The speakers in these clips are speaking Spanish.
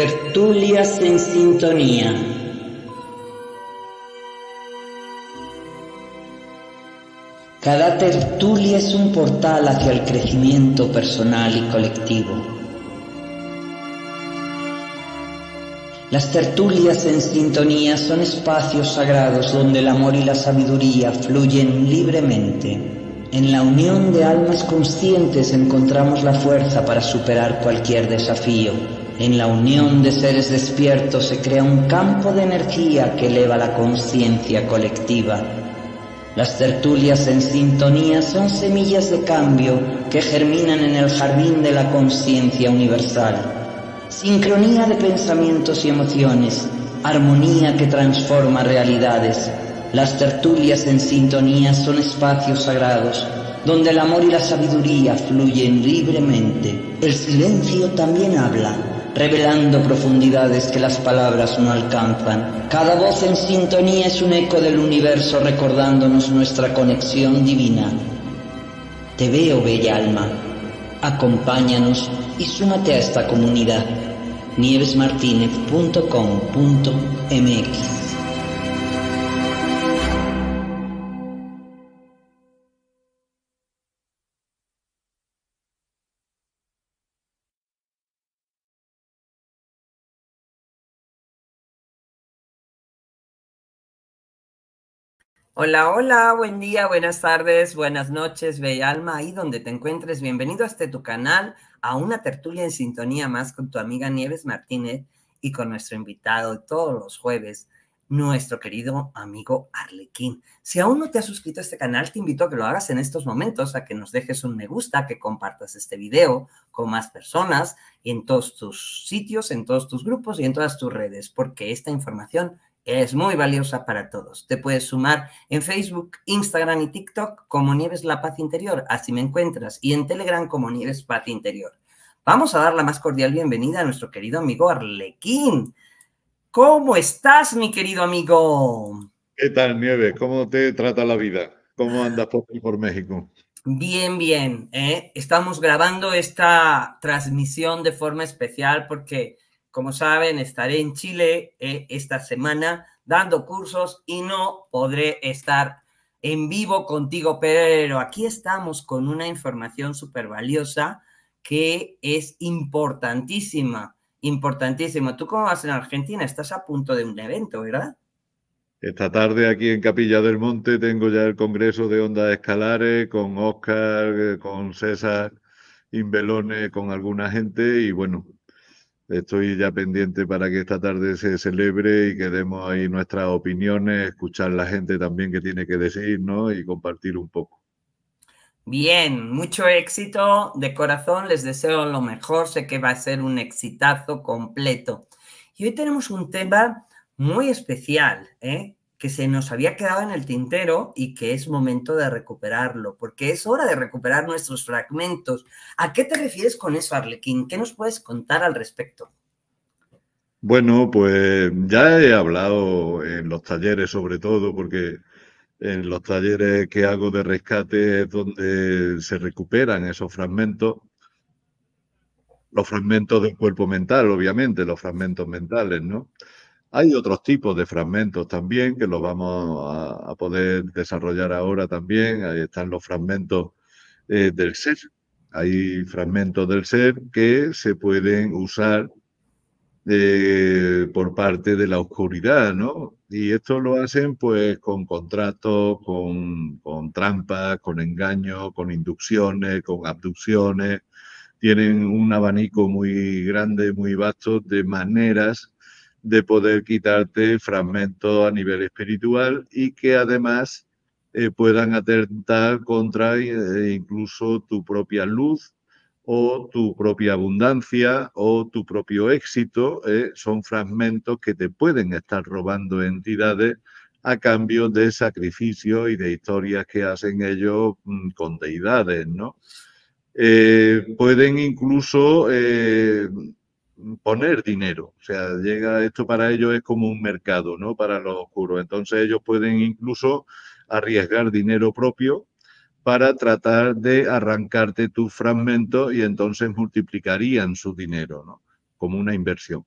Tertulias en sintonía. Cada tertulia es un portal hacia el crecimiento personal y colectivo. Las tertulias en sintonía son espacios sagrados donde el amor y la sabiduría fluyen libremente. En la unión de almas conscientes encontramos la fuerza para superar cualquier desafío en la unión de seres despiertos se crea un campo de energía que eleva la conciencia colectiva. Las tertulias en sintonía son semillas de cambio que germinan en el jardín de la conciencia universal. Sincronía de pensamientos y emociones, armonía que transforma realidades. Las tertulias en sintonía son espacios sagrados donde el amor y la sabiduría fluyen libremente. El silencio también habla revelando profundidades que las palabras no alcanzan. Cada voz en sintonía es un eco del universo recordándonos nuestra conexión divina. Te veo, bella alma. Acompáñanos y súmate a esta comunidad. nievesmartinez.com.mx Hola, hola, buen día, buenas tardes, buenas noches, bella alma, ahí donde te encuentres. Bienvenido a este tu canal, a una tertulia en sintonía más con tu amiga Nieves Martínez y con nuestro invitado todos los jueves, nuestro querido amigo Arlequín. Si aún no te has suscrito a este canal, te invito a que lo hagas en estos momentos, a que nos dejes un me gusta, que compartas este video con más personas en todos tus sitios, en todos tus grupos y en todas tus redes, porque esta información es muy valiosa para todos. Te puedes sumar en Facebook, Instagram y TikTok como Nieves La Paz Interior, así me encuentras, y en Telegram como Nieves Paz Interior. Vamos a dar la más cordial bienvenida a nuestro querido amigo Arlequín. ¿Cómo estás, mi querido amigo? ¿Qué tal, Nieves? ¿Cómo te trata la vida? ¿Cómo andas por, México? Bien, bien. ¿eh? Estamos grabando esta transmisión de forma especial porque como saben, estaré en Chile eh, esta semana dando cursos y no podré estar en vivo contigo, pero aquí estamos con una información súper valiosa que es importantísima, importantísima. ¿Tú cómo vas en Argentina? Estás a punto de un evento, ¿verdad? Esta tarde aquí en Capilla del Monte tengo ya el Congreso de Ondas Escalares con Oscar, eh, con César Invelone, con alguna gente y bueno, Estoy ya pendiente para que esta tarde se celebre y que demos ahí nuestras opiniones, escuchar la gente también que tiene que decir, ¿no? Y compartir un poco. Bien, mucho éxito de corazón, les deseo lo mejor, sé que va a ser un exitazo completo. Y hoy tenemos un tema muy especial, ¿eh? que se nos había quedado en el tintero y que es momento de recuperarlo, porque es hora de recuperar nuestros fragmentos. ¿A qué te refieres con eso, Arlequín? ¿Qué nos puedes contar al respecto? Bueno, pues ya he hablado en los talleres sobre todo, porque en los talleres que hago de rescate es donde se recuperan esos fragmentos, los fragmentos del cuerpo mental, obviamente, los fragmentos mentales, ¿no? Hay otros tipos de fragmentos también que los vamos a, poder desarrollar ahora también. Ahí están los fragmentos eh, del ser. Hay fragmentos del ser que se pueden usar eh, por parte de la oscuridad, ¿no? Y esto lo hacen pues con contratos, con trampas, con engaños, con inducciones, con abducciones. Tienen un abanico muy grande, muy vasto de maneras de poder quitarte fragmentos a nivel espiritual y que además eh, puedan atentar contra eh, incluso tu propia luz o tu propia abundancia o tu propio éxito. Eh, son fragmentos que te pueden estar robando entidades a cambio de sacrificio y de historias que hacen ellos mm, con deidades, ¿no? pueden incluso poner dinero. O sea, llega esto para ellos es como un mercado, ¿no? Para los oscuros. Entonces ellos pueden incluso arriesgar dinero propio para tratar de arrancarte tus fragmentos y entonces multiplicarían su dinero, ¿no? Como una inversión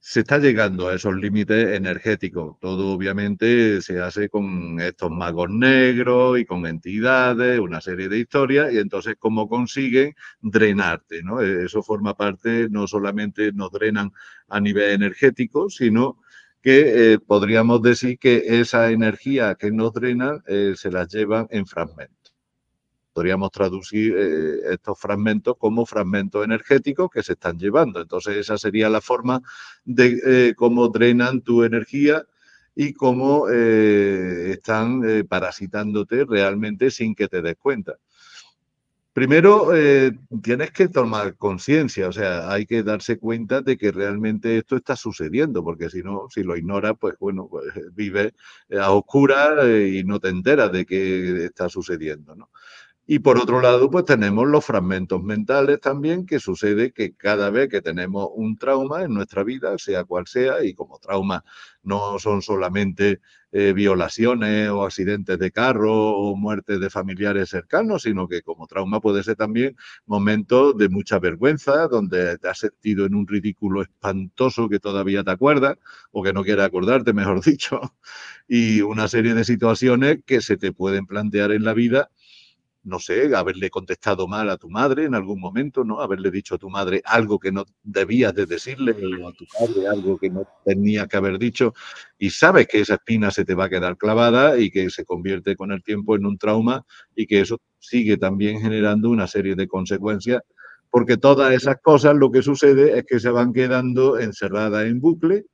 se está llegando a esos límites energéticos. Todo obviamente se hace con estos magos negros y con entidades, una serie de historias, y entonces cómo consiguen drenarte, ¿no? E-, eso forma parte, no solamente nos drenan a nivel energético, sino que eh, podríamos decir que esa energía que nos drena eh, se las llevan en fragmentos podríamos traducir eh, eh, estos fragmentos como fragmentos energéticos que se están llevando. Entonces esa sería la forma de eh, cómo drenan tu energía y cómo están parasitándote realmente sin que te des cuenta. Primero, tienes que tomar conciencia, o sea, hay que darse cuenta de que realmente esto está sucediendo, porque si no, si lo ignoras, pues bueno, pues vives a oscuras y no te enteras de qué está sucediendo, ¿no? Y por otro lado, pues tenemos los fragmentos mentales también, que sucede que cada vez que tenemos un trauma en nuestra vida, sea cual sea, y como trauma no son solamente eh, violaciones o accidentes de carro o muertes de familiares cercanos, sino que como trauma puede ser también momentos de mucha vergüenza, donde te has sentido en un ridículo espantoso que todavía te acuerdas o que no quieres acordarte, mejor dicho, y una serie de situaciones que se te pueden plantear en la vida no sé, haberle contestado mal a tu madre en algún momento, ¿no? Haberle dicho a tu madre algo que no debías de decirle o a tu padre algo que no tenía que haber dicho y sabes que esa espina se te va a quedar clavada y que se convierte con el tiempo en un trauma y que eso sigue también generando una serie de consecuencias porque todas esas cosas lo que sucede es que se van quedando encerradas en bucle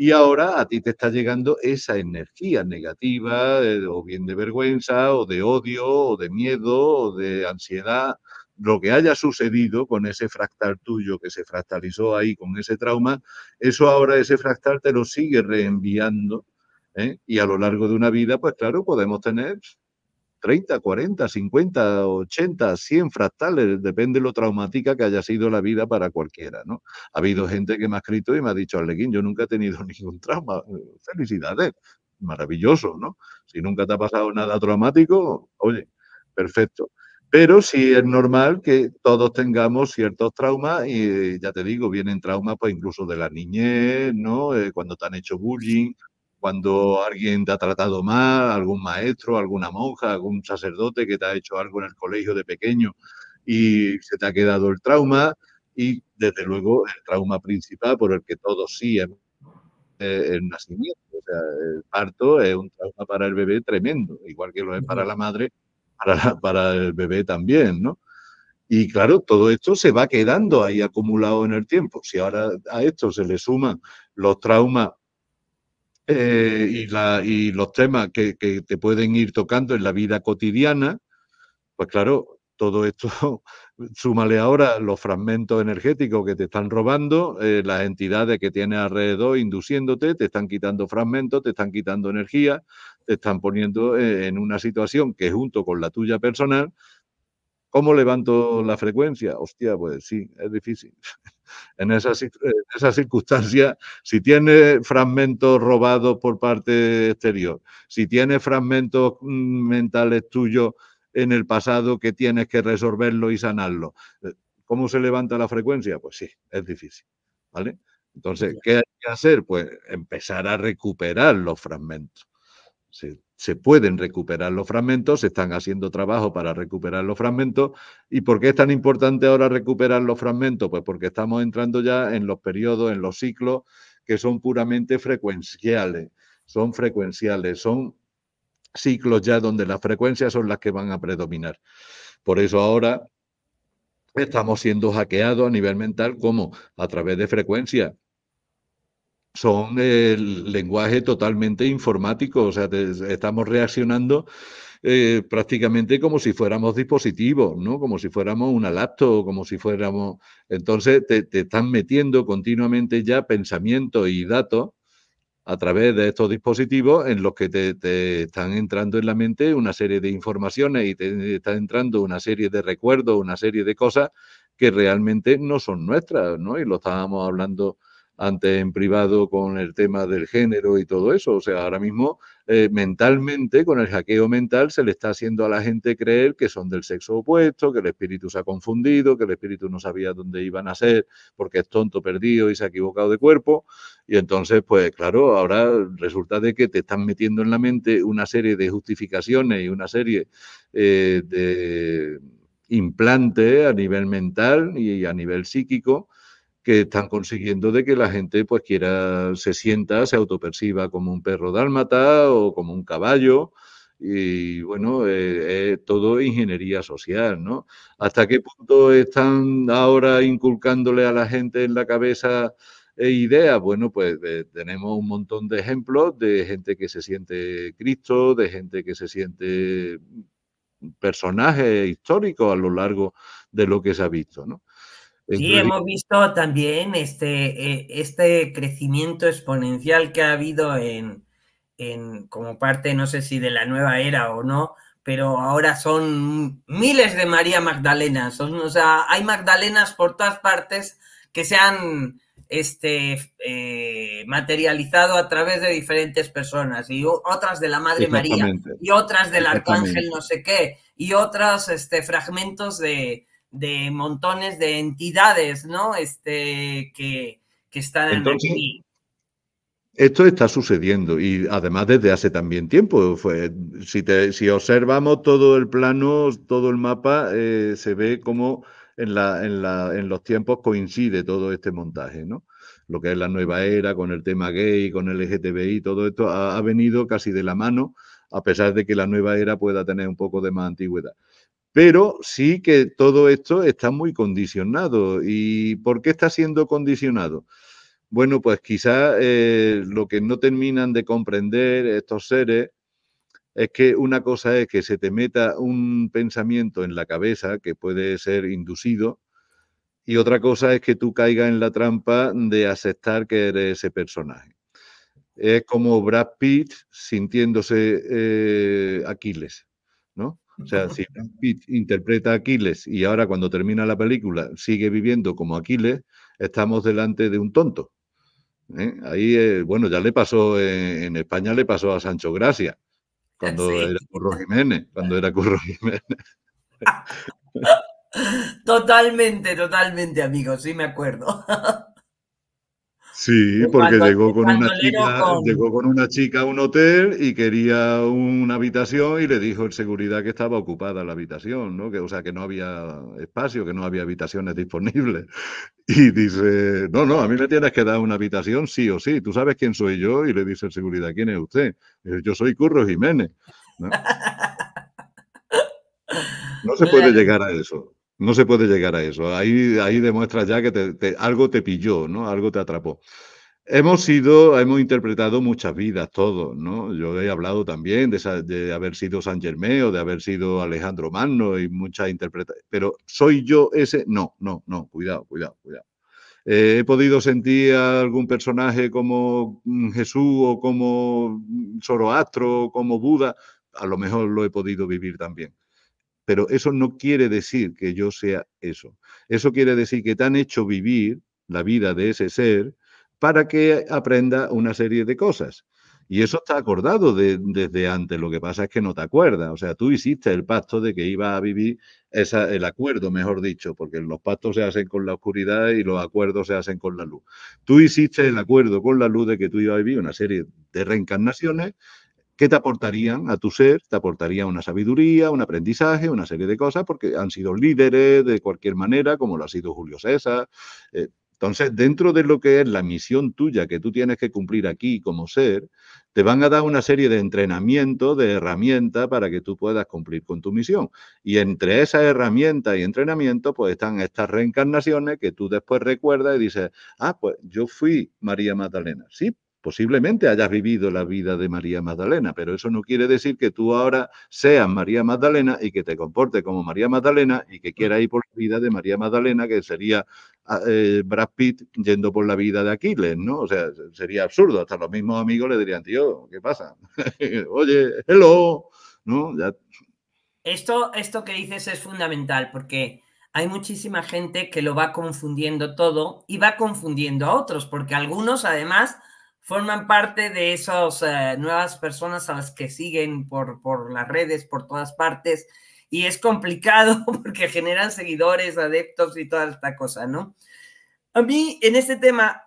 y ahora a ti te está llegando esa energía negativa, eh, o bien de vergüenza, o de odio, o de miedo, o de ansiedad, lo que haya sucedido con ese fractal tuyo que se fractalizó ahí con ese trauma, eso ahora ese fractal te lo sigue reenviando. ¿eh? Y a lo largo de una vida, pues claro, podemos tener 30, 40, 50, 80, 100 fractales, depende lo traumática que haya sido la vida para cualquiera, ¿no? Ha habido gente que me ha escrito y me ha dicho, Arlequín, yo nunca he tenido ningún trauma, felicidades, maravilloso, ¿no? Si nunca te ha pasado nada traumático, oye, perfecto. Pero sí es normal que todos tengamos ciertos traumas y eh, ya te digo, vienen traumas pues incluso de la niñez, ¿no? Eh, cuando te han hecho bullying, cuando alguien te ha tratado mal, algún maestro, alguna monja, algún sacerdote que te ha hecho algo en el colegio de pequeño y se te ha quedado el trauma y desde luego el trauma principal por el que todos sí eh, el nacimiento. O sea, el parto es un trauma para el bebé tremendo, igual que lo es para la madre, para, para, el bebé también, ¿no? Y claro, todo esto se va quedando ahí acumulado en el tiempo. Si ahora a esto se le suman los traumas eh, y, los temas que, te pueden ir tocando en la vida cotidiana, pues claro, todo esto, súmale ahora los fragmentos energéticos que te están robando, eh, las entidades que tienes alrededor induciéndote, te están quitando fragmentos, te están quitando energía, te están poniendo eh, en una situación que junto con la tuya personal ¿Cómo levanto la frecuencia? Hostia, pues sí, es difícil. en esas, esa circunstancias, si tiene fragmentos robados por parte exterior, si tiene fragmentos mm, mentales tuyos en el pasado que tienes que resolverlo y sanarlo, eh, ¿cómo se levanta la frecuencia? Pues sí, es difícil. ¿Vale? Entonces, ¿qué hay que hacer? Pues empezar a recuperar los fragmentos. Sí se pueden recuperar los fragmentos, se están haciendo trabajo para recuperar los fragmentos. ¿Y por qué es tan importante ahora recuperar los fragmentos? Pues porque estamos entrando ya en los periodos, en los ciclos que son puramente frecuenciales, son frecuenciales, son ciclos ya donde las frecuencias son las que van a predominar. Por eso ahora estamos siendo hackeados a nivel mental, como a través de frecuencias son el lenguaje totalmente informático, o sea, estamos reaccionando eh, prácticamente como si fuéramos dispositivos, ¿no? Como si fuéramos una laptop, como si fuéramos... Entonces te, están metiendo continuamente ya pensamientos y datos a través de estos dispositivos en los que te, te, están entrando en la mente una serie de informaciones y te están entrando una serie de recuerdos, una serie de cosas que realmente no son nuestras, ¿no? Y lo estábamos hablando antes en privado con el tema del género y todo eso. O sea, ahora mismo eh, mentalmente, con el hackeo mental, se le está haciendo a la gente creer que son del sexo opuesto, que el espíritu se ha confundido, que el espíritu no sabía dónde iban a ser porque es tonto, perdido y se ha equivocado de cuerpo. Y entonces, pues claro, ahora resulta de que te están metiendo en la mente una serie de justificaciones y una serie eh, de implante a nivel mental y a nivel psíquico que están consiguiendo de que la gente pues quiera, se sienta, se autoperciba como un perro dálmata o como un caballo. Y bueno, eh, es todo ingeniería social, ¿no? ¿Hasta qué punto están ahora inculcándole a la gente en la cabeza e ideas, bueno, pues eh, tenemos un montón de ejemplos de gente que se siente Cristo, de gente que se siente personaje histórico a lo largo de lo que se ha visto, ¿no? Sí, hemos visto también este, eh, este crecimiento exponencial que ha habido en, en, como parte, no sé si de la nueva era o no, pero ahora son miles de María Magdalena. o sea, hay Magdalenas por todas partes que se han este, eh, materializado a través de diferentes personas, y otras de la Madre María, y otras del Arcángel no sé qué, y otros este, fragmentos de, de montones de entidades, ¿no? Este, que, que están aquí. Esto está sucediendo y además desde hace también tiempo. Fue, si, observamos todo el plano, todo el mapa, eh, se ve como en, la, en, los tiempos coincide todo este montaje, ¿no? Lo que es la nueva era con el tema gay, con el LGTBI, todo esto ha venido casi de la mano, a pesar de que la nueva era pueda tener un poco de más antigüedad pero sí que todo esto está muy condicionado. ¿Y por qué está siendo condicionado? Bueno, pues quizás eh, lo que no terminan de comprender estos seres es que una cosa es que se te meta un pensamiento en la cabeza que puede ser inducido y otra cosa es que tú caigas en la trampa de aceptar que eres ese personaje. Es como Brad Pitt sintiéndose eh, Aquiles, ¿no? O sea, si interpreta a Aquiles y ahora cuando termina la película sigue viviendo como Aquiles, estamos delante de un tonto. ¿eh? Ahí, eh, bueno, ya le pasó eh, en, España, le pasó a Sancho Gracia, cuando era Curro Jiménez, cuando era Curro Jiménez. Totalmente, totalmente, amigo, sí me acuerdo. Sí, porque llegó con, una chica, llegó con una chica a un hotel y quería una habitación y le dijo el seguridad que estaba ocupada la habitación, ¿no? Que, o sea, que no había espacio, que no había habitaciones disponibles. Y dice, no, no, a mí me tienes que dar una habitación sí o sí. Tú sabes quién soy yo y le dice el seguridad, ¿quién es usted? yo soy Curro Jiménez. no se puede llegar a eso. No se puede llegar a eso. Ahí, ahí demuestras ya que algo te pilló, ¿no? Algo te atrapó. Hemos sido, hemos interpretado muchas vidas, todos, ¿no? Yo he hablado también de, haber sido San Germán o de haber sido Alejandro Magno y muchas interpretaciones, pero ¿soy yo ese? No, no, no, cuidado, cuidado, cuidado. Eh, he podido sentir a algún personaje como mm, Jesús o como mm, Zoroastro o como Buda, a lo mejor lo he podido vivir también. Pero eso no quiere decir que yo sea eso. Eso quiere decir que te han hecho vivir la vida de ese ser para que aprenda una serie de cosas. Y eso está acordado desde antes, lo que pasa es que no te acuerdas. O sea, tú hiciste el pacto de que ibas a vivir el acuerdo, mejor dicho, porque los pactos se hacen con la oscuridad y los acuerdos se hacen con la luz. Tú hiciste el acuerdo con la luz de que tú ibas a vivir una serie de reencarnaciones ¿Qué te aportarían a tu ser, te aportaría una sabiduría, un aprendizaje, una serie de cosas, porque han sido líderes de cualquier manera, como lo ha sido Julio César. Eh, entonces, dentro de lo que es la misión tuya que tú tienes que cumplir aquí como ser, te van a dar una serie de entrenamientos, de herramientas para que tú puedas cumplir con tu misión. Y entre esas herramientas y entrenamientos, pues están estas reencarnaciones que tú después recuerdas y dices, ah, pues yo fui María Magdalena. Sí, Posiblemente hayas vivido la vida de María Magdalena, pero eso no quiere decir que tú ahora seas María Magdalena y que te comportes como María Magdalena y que quieras ir por la vida de María Magdalena, que sería ah, eh, Brad Pitt yendo por la vida de Aquiles, ¿no? O sea, sería absurdo. Hasta los mismos amigos le dirían, tío, ¿qué pasa? Oye, hello, ¿no? Esto, esto que dices es fundamental porque hay muchísima gente que lo va confundiendo todo y va confundiendo a otros, porque algunos además forman parte de esas eh, nuevas personas a las que siguen por, por las redes, por todas partes, y es complicado porque generan seguidores, adeptos y toda esta cosa, ¿no? A mí en este tema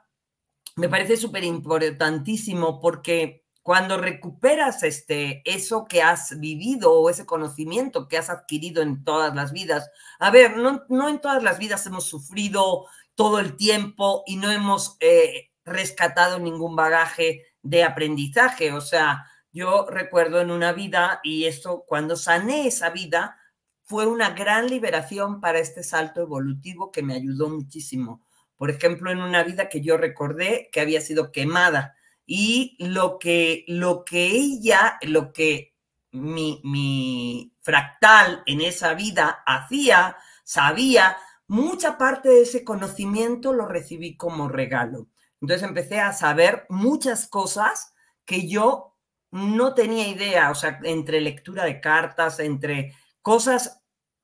me parece súper importantísimo porque cuando recuperas este, eso que has vivido o ese conocimiento que has adquirido en todas las vidas, a ver, no, en todas las vidas hemos sufrido todo el tiempo y no hemos... Eh, rescatado ningún bagaje de aprendizaje. O sea, yo recuerdo en una vida, y esto cuando sané esa vida, fue una gran liberación para este salto evolutivo que me ayudó muchísimo. Por ejemplo, en una vida que yo recordé que había sido quemada y lo que, lo que ella, lo que mi, mi fractal en esa vida hacía, sabía, mucha parte de ese conocimiento lo recibí como regalo. Entonces empecé a saber muchas cosas que yo no tenía idea, o sea, entre lectura de cartas, entre cosas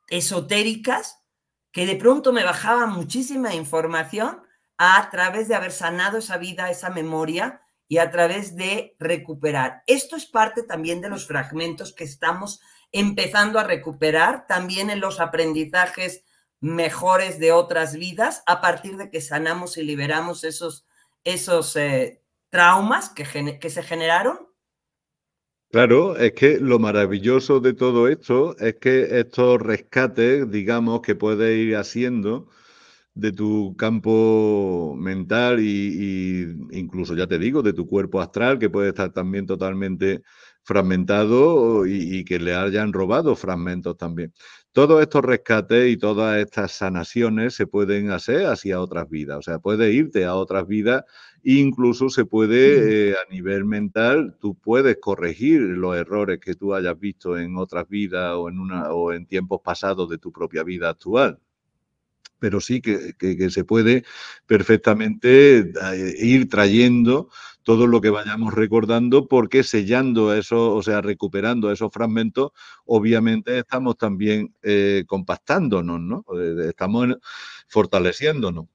esotéricas, que de pronto me bajaba muchísima información a través de haber sanado esa vida, esa memoria y a través de recuperar. Esto es parte también de los fragmentos que estamos empezando a recuperar, también en los aprendizajes mejores de otras vidas, a partir de que sanamos y liberamos esos esos eh, traumas que, que se generaron Claro, es que lo maravilloso de todo esto es que estos rescates, digamos, que puedes ir haciendo de tu campo mental y, incluso, ya te digo, de tu cuerpo astral, que puede estar también totalmente fragmentado y que le hayan robado fragmentos también. Todos estos rescates y todas estas sanaciones se pueden hacer hacia otras vidas, o sea, puedes irte a otras vidas, incluso se puede eh, a nivel mental, tú puedes corregir los errores que tú hayas visto en otras vidas o en, una, o en tiempos pasados de tu propia vida actual pero sí que, se puede perfectamente eh, ir trayendo todo lo que vayamos recordando, porque sellando eso, o sea, recuperando esos fragmentos, obviamente estamos también eh, compactándonos, ¿no? Eh, estamos fortaleciéndonos.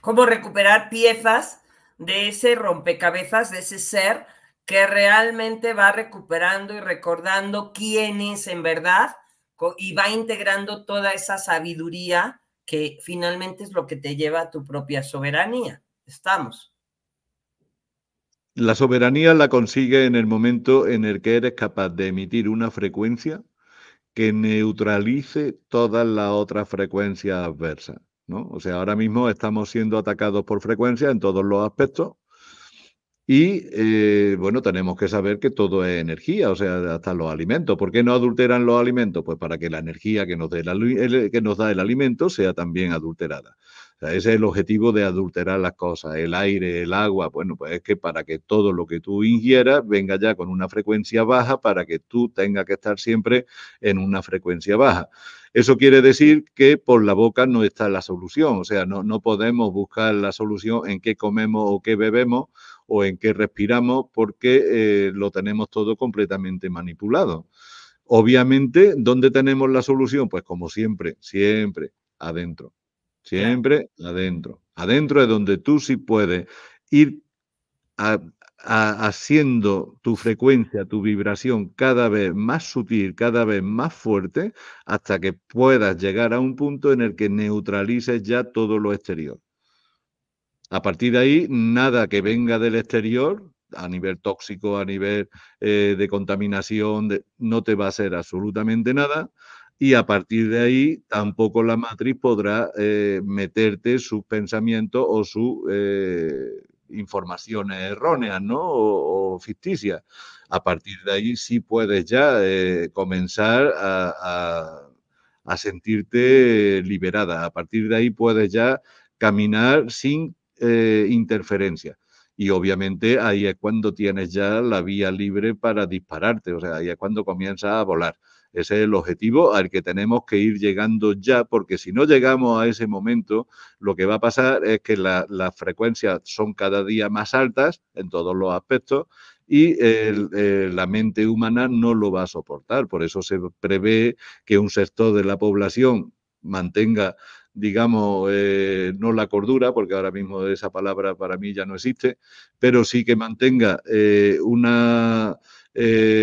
¿Cómo recuperar piezas de ese rompecabezas, de ese ser que realmente va recuperando y recordando quién es en verdad y va integrando toda esa sabiduría que finalmente es lo que te lleva a tu propia soberanía? Estamos. La soberanía la consigue en el momento en el que eres capaz de emitir una frecuencia que neutralice todas las otras frecuencias adversas. ¿no? O sea, ahora mismo estamos siendo atacados por frecuencias en todos los aspectos. Y eh, bueno, tenemos que saber que todo es energía, o sea, hasta los alimentos. ¿Por qué no adulteran los alimentos? Pues para que la energía que nos, que nos da el alimento sea también adulterada ese es el objetivo de adulterar las cosas, el aire, el agua. Bueno, pues es que para que todo lo que tú ingieras venga ya con una frecuencia baja para que tú tengas que estar siempre en una frecuencia baja. Eso quiere decir que por la boca no está la solución, o sea, no, podemos buscar la solución en qué comemos o qué bebemos o en qué respiramos porque eh, lo tenemos todo completamente manipulado. Obviamente, ¿dónde tenemos la solución? Pues como siempre, siempre adentro. Siempre adentro. Adentro es donde tú sí puedes ir haciendo tu frecuencia, tu vibración cada vez más sutil, cada vez más fuerte, hasta que puedas llegar a un punto en el que neutralices ya todo lo exterior. A partir de ahí, nada que venga del exterior, a nivel tóxico, a nivel eh, de contaminación, no te va a hacer absolutamente nada, y a partir de ahí tampoco la matriz podrá eh, meterte sus pensamientos o sus eh, informaciones erróneas o, ficticias. A partir de ahí sí puedes ya eh, comenzar a, sentirte liberada. A partir de ahí puedes ya caminar sin interferencia. Y obviamente ahí es cuando tienes ya la vía libre para dispararte, o sea, ahí es cuando comienzas a volar. Ese es el objetivo al que tenemos que ir llegando ya, porque si no llegamos a ese momento, lo que va a pasar es que las frecuencias son cada día más altas en todos los aspectos y eh, la mente humana no lo va a soportar. Por eso se prevé que un sector de la población mantenga digamos, eh, no la cordura, porque ahora mismo esa palabra para mí ya no existe, pero sí que mantenga eh, una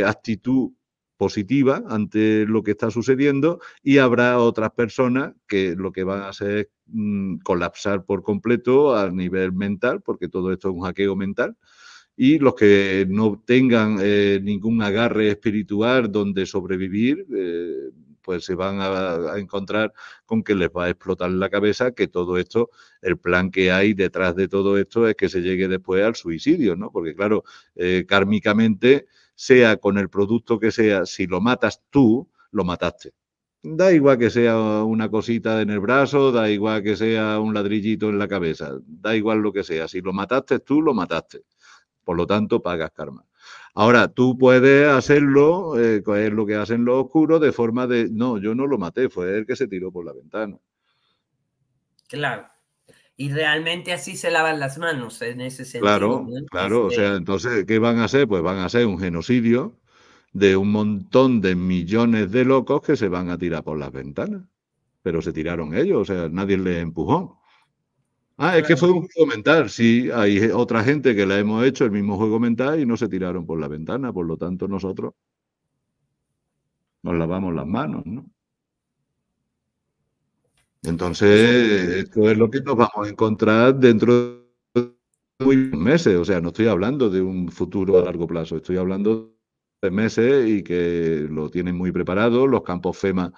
actitud positiva ante lo que está sucediendo y habrá otras personas que lo que van a hacer es mm, colapsar por completo a nivel mental, porque todo esto es un hackeo mental y los que no tengan eh, ningún agarre espiritual donde sobrevivir, eh, pues se van a, encontrar con que les va a explotar la cabeza que todo esto, el plan que hay detrás de todo esto es que se llegue después al suicidio, ¿no? Porque claro, eh, kármicamente sea con el producto que sea, si lo matas tú, lo mataste. Da igual que sea una cosita en el brazo, da igual que sea un ladrillito en la cabeza, da igual lo que sea. Si lo mataste tú, lo mataste. Por lo tanto, pagas karma. Ahora, tú puedes hacerlo, eh, es lo que hacen los oscuros, de forma de, no, yo no lo maté, fue él que se tiró por la ventana. Claro y realmente así se lavan las manos en ese sentido. Claro, claro, o sea, este entonces, ¿qué van a hacer? Pues van a hacer un genocidio de un montón de millones de locos que se van a tirar por las ventanas. Pero se tiraron ellos, o sea, nadie les empujó. Ah, es que fue un juego mental. Sí, hay otra gente que la hemos hecho el mismo juego mental y no se tiraron por la ventana. Por lo tanto, nosotros nos lavamos las manos, ¿no? Entonces, esto es lo que nos vamos a encontrar dentro de meses. O sea, no estoy hablando de un futuro a largo plazo, estoy hablando de meses y que lo tienen muy preparado. Los campos FEMA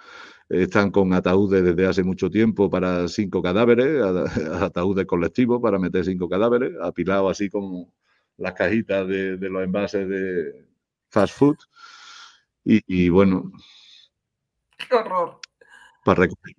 están con ataúdes desde hace mucho tiempo para cinco cadáveres, ataúdes colectivos para meter cinco cadáveres, apilados así como las cajitas de, los envases de fast food. Y, bueno. Qué horror. Para recoger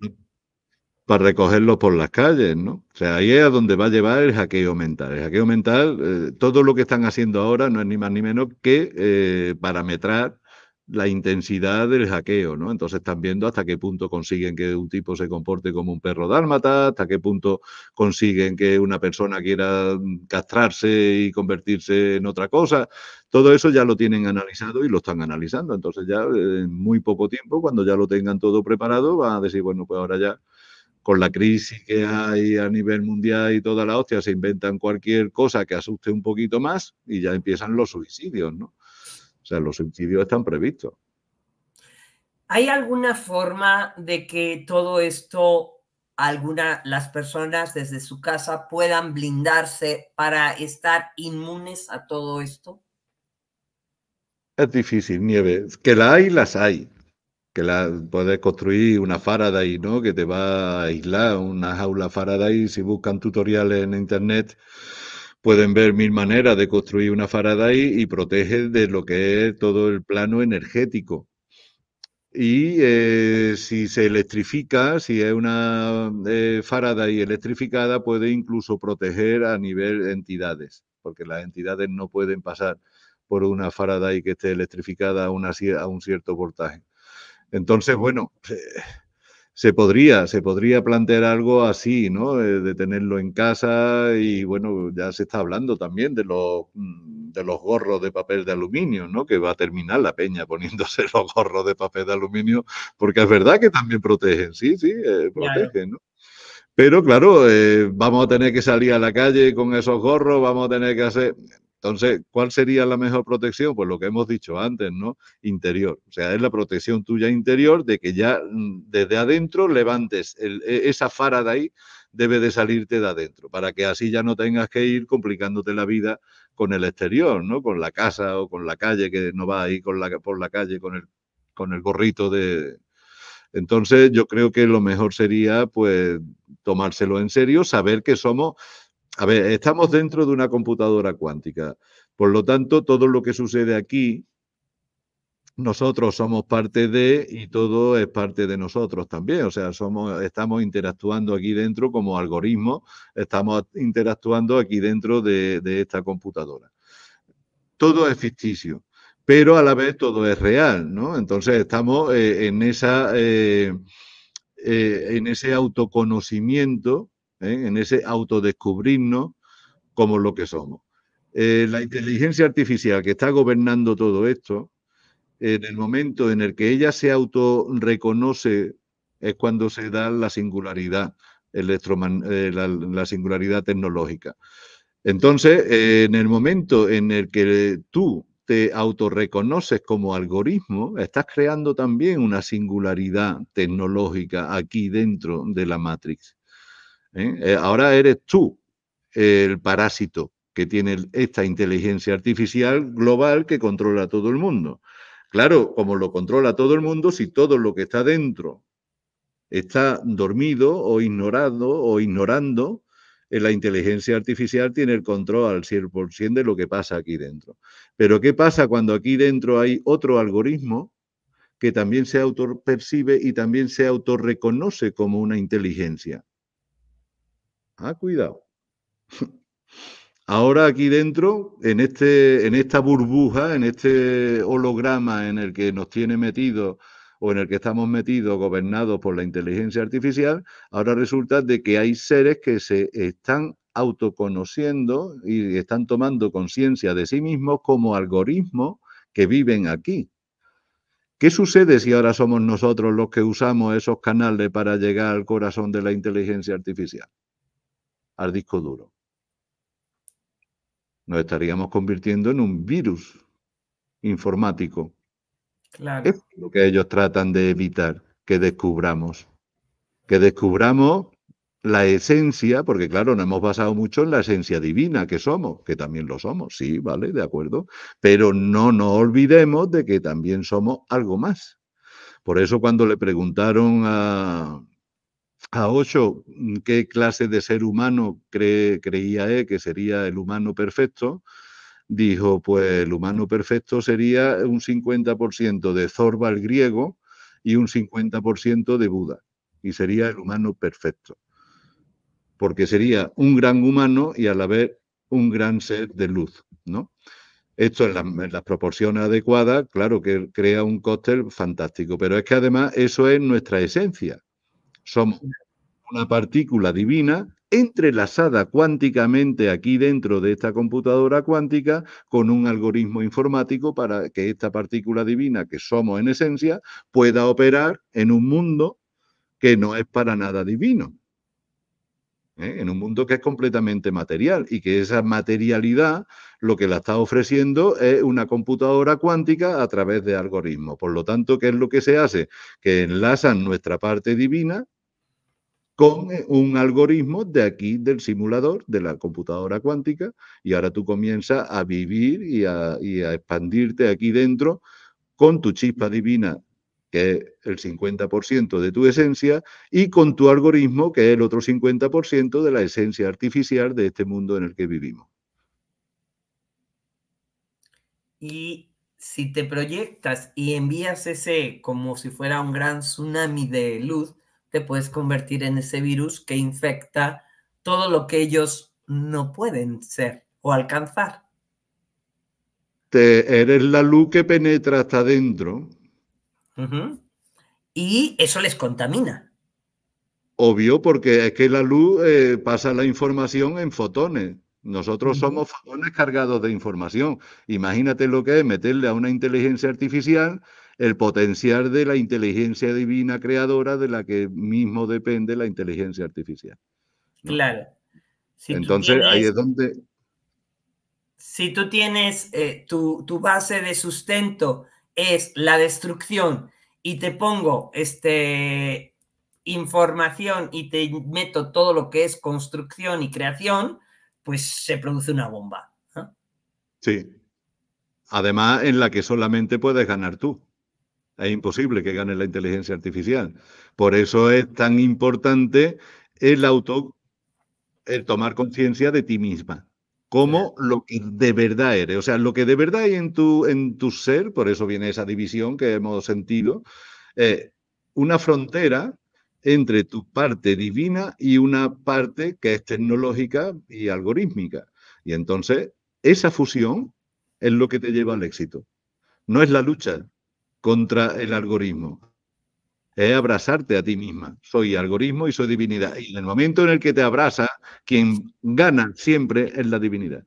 para recogerlos por las calles, ¿no? O sea, ahí es a donde va a llevar el hackeo mental. El hackeo mental, eh, todo lo que están haciendo ahora no es ni más ni menos que eh, parametrar la intensidad del hackeo, ¿no? Entonces están viendo hasta qué punto consiguen que un tipo se comporte como un perro dálmata, hasta qué punto consiguen que una persona quiera mm, castrarse y convertirse en otra cosa. Todo eso ya lo tienen analizado y lo están analizando. Entonces ya eh, en muy poco tiempo, cuando ya lo tengan todo preparado, van a decir, bueno, pues ahora ya con la crisis que hay a nivel mundial y toda la hostia, se inventan cualquier cosa que asuste un poquito más y ya empiezan los suicidios, ¿no? O sea, los suicidios están previstos. ¿Hay alguna forma de que todo esto, alguna, las personas desde su casa puedan blindarse para estar inmunes a todo esto? Es difícil, nieve, Que la hay, las hay que la puedes construir una Faraday, ¿no? Que te va a aislar una jaula Faraday. Si buscan tutoriales en internet, pueden ver mil maneras de construir una Faraday y protege de lo que es todo el plano energético. Y eh, si se electrifica, si es una eh, Faraday electrificada, puede incluso proteger a nivel de entidades, porque las entidades no pueden pasar por una Faraday que esté electrificada a, a un cierto voltaje. Entonces, bueno, eh, se, podría, se podría plantear algo así, ¿no? Eh, de tenerlo en casa y bueno, ya se está hablando también de los, mm, de los gorros de papel de aluminio, ¿no? Que va a terminar la peña poniéndose los gorros de papel de aluminio, porque es verdad que también protegen, sí, sí, eh, protegen, ¿no? Pero claro, vamos a tener que salir a la calle con esos gorros, vamos a tener que hacer... Entonces, ¿cuál sería la mejor protección? Pues lo que hemos dicho antes, ¿no? Interior. O sea, es la protección tuya interior de que ya mm, desde adentro levantes e, esa fara de ahí, debe de salirte de adentro, para que así ya no tengas que ir complicándote la vida con el exterior, ¿no? Con la casa o con la calle, que no va ahí con la, por la calle con el, con el gorrito de... Entonces, yo creo que lo mejor sería, pues, tomárselo en serio, saber que somos a ver, estamos dentro de una computadora cuántica. Por lo tanto, todo lo que sucede aquí, nosotros somos parte de y todo es parte de nosotros también. O sea, estamos interactuando aquí dentro como algoritmo, estamos interactuando aquí dentro de, esta computadora. Todo es ficticio, pero a la vez todo es real, ¿no? Entonces estamos eh, eh, eh, en ese autoconocimiento ¿eh? en ese autodescubrirnos como lo que somos. Eh, la inteligencia artificial que está gobernando todo esto, en el momento en el que ella se autorreconoce, es cuando se da la singularidad, eh, la, singularidad tecnológica. Entonces, en el momento en el que tú te autorreconoces como algoritmo, estás creando también una singularidad tecnológica aquí dentro de la Matrix. ¿eh? Eh, ahora eres tú el parásito que tiene esta inteligencia artificial global que controla todo el mundo. Claro, como lo controla todo el mundo, si todo lo que está dentro está dormido o ignorado o ignorando, eh, la inteligencia artificial tiene el control al 100% de lo que pasa aquí dentro. Pero ¿qué pasa cuando aquí dentro hay otro algoritmo que también se percibe y también se autorreconoce como una inteligencia? Ah, cuidado. Ahora aquí dentro, en, este, en esta burbuja, en este holograma en el que nos tiene metido o en el que estamos metidos, gobernados por la inteligencia artificial, ahora resulta de que hay seres que se están autoconociendo y están tomando conciencia de sí mismos como algoritmos que viven aquí. ¿Qué sucede si ahora somos nosotros los que usamos esos canales para llegar al corazón de la inteligencia artificial? al disco duro. Nos estaríamos convirtiendo en un virus informático. Claro. Es lo que ellos tratan de evitar que descubramos. Que descubramos la esencia, porque claro, no hemos basado mucho en la esencia divina que somos, que también lo somos, sí, vale, de acuerdo, pero no nos olvidemos de que también somos algo más. Por eso cuando le preguntaron a, a Ocho mm, qué clase de ser humano creía él que sería el humano perfecto, dijo, pues el humano perfecto sería un 50% de Zorba el griego y un 50% de Buda, y sería el humano perfecto, porque sería un gran humano y a la vez un gran ser de luz, ¿no? Esto es la, en las proporciones adecuadas, claro que crea un cóctel fantástico, pero es que además eso es nuestra esencia somos una partícula divina entrelazada cuánticamente aquí dentro de esta computadora cuántica con un algoritmo informático para que esta partícula divina que somos en esencia pueda operar en un mundo que no es para nada divino, ¿eh? en un mundo que es completamente material y que esa materialidad lo que la está ofreciendo es una computadora cuántica a través de algoritmos. Por lo tanto, ¿qué es lo que se hace? Que enlazan nuestra parte divina con eh, un algoritmo de aquí del simulador, de la computadora cuántica, y ahora tú comienzas a vivir y a, expandirte aquí dentro con tu chispa divina, que es el 50% de tu esencia, y con tu algoritmo, que es el otro 50% de la esencia artificial de este mundo en el que vivimos. Y si te proyectas y envías ese como si fuera un gran tsunami de luz, te puedes convertir en ese virus que infecta todo lo que ellos no pueden ser o alcanzar. Te, eres la luz que penetra hasta adentro. Y eso les contamina. Obvio, porque es que la luz eh, pasa la información en fotones. Nosotros somos fotones cargados de información. Imagínate lo que es meterle a una inteligencia artificial el potencial de la inteligencia divina creadora de la que mismo depende la inteligencia artificial. Claro. Entonces ahí es donde... Si tú tienes eh, tu, base de sustento es la destrucción y te pongo este información y te meto todo lo que es construcción y creación, pues se produce una bomba. Sí, además en la que solamente puedes ganar tú. Es imposible que gane la inteligencia artificial. Por eso es tan importante el auto, el tomar conciencia de ti misma como lo que de verdad eres, o sea, lo que de verdad hay en tu, en tu ser, por eso viene esa división que hemos sentido, es eh, una frontera entre tu parte divina y una parte que es tecnológica y algorítmica. Y entonces, esa fusión es lo que te lleva al éxito. No es la lucha, contra el algoritmo. Es abrazarte a ti misma. Soy algoritmo y soy divinidad. Y en el momento en el que te abraza, quien gana siempre es la divinidad.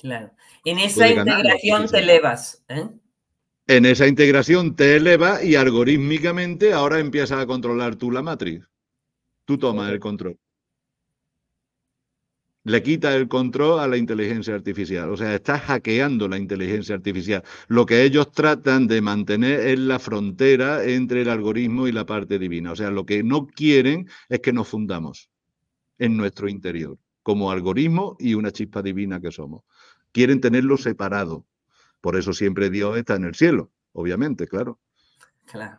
Claro. En esa integración te elevas. ¿eh? En esa integración te eleva y algorítmicamente ahora empiezas a controlar tú la matriz. Tú tomas el control le quita el control a la inteligencia artificial. O sea, está hackeando la inteligencia artificial. Lo que ellos tratan de mantener es la frontera entre el algoritmo y la parte divina. O sea, lo que no quieren es que nos fundamos en nuestro interior, como algoritmo y una chispa divina que somos. Quieren tenerlo separado. Por eso siempre Dios está en el cielo, obviamente, claro. Claro.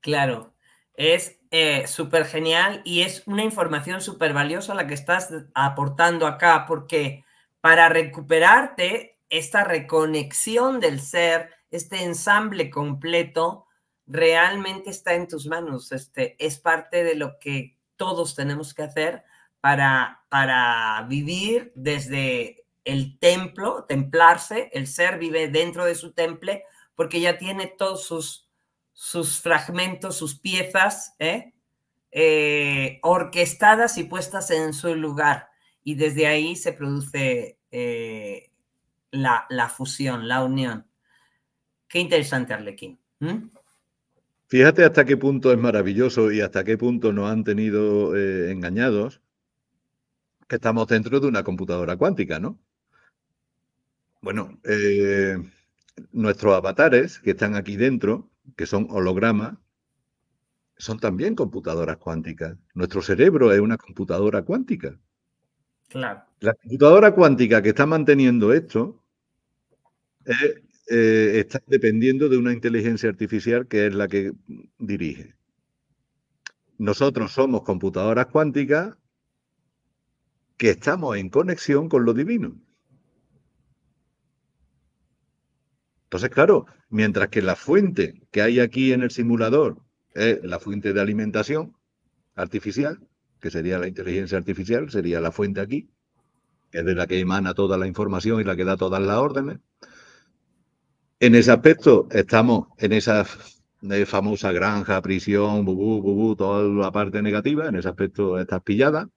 Claro. Es eh, súper genial y es una información súper valiosa la que estás aportando acá, porque para recuperarte, esta reconexión del ser, este ensamble completo, realmente está en tus manos. Este, es parte de lo que todos tenemos que hacer para, para vivir desde el templo, templarse, el ser vive dentro de su temple porque ya tiene todos sus sus fragmentos, sus piezas, ¿eh? Eh, orquestadas y puestas en su lugar. Y desde ahí se produce eh, la, fusión, la unión. Qué interesante, Arlequín. Fíjate hasta qué punto es maravilloso y hasta qué punto nos han tenido engañados que estamos dentro de una computadora cuántica, ¿no? Bueno, nuestros avatares que están aquí dentro que son hologramas, son también computadoras cuánticas. Nuestro cerebro es una computadora cuántica. La computadora cuántica que está manteniendo esto eh, está dependiendo de una inteligencia artificial que es la que dirige. Nosotros somos computadoras cuánticas que estamos en conexión con lo divino. Entonces, claro, mientras que la fuente que hay aquí en el simulador es la fuente de alimentación artificial, que sería la inteligencia artificial, sería la fuente aquí, que es de la que emana toda la información y la que da todas las órdenes. En ese aspecto estamos en esa eh, famosa granja, prisión, bubú, bubú, toda la parte negativa, en ese aspecto estás pillada,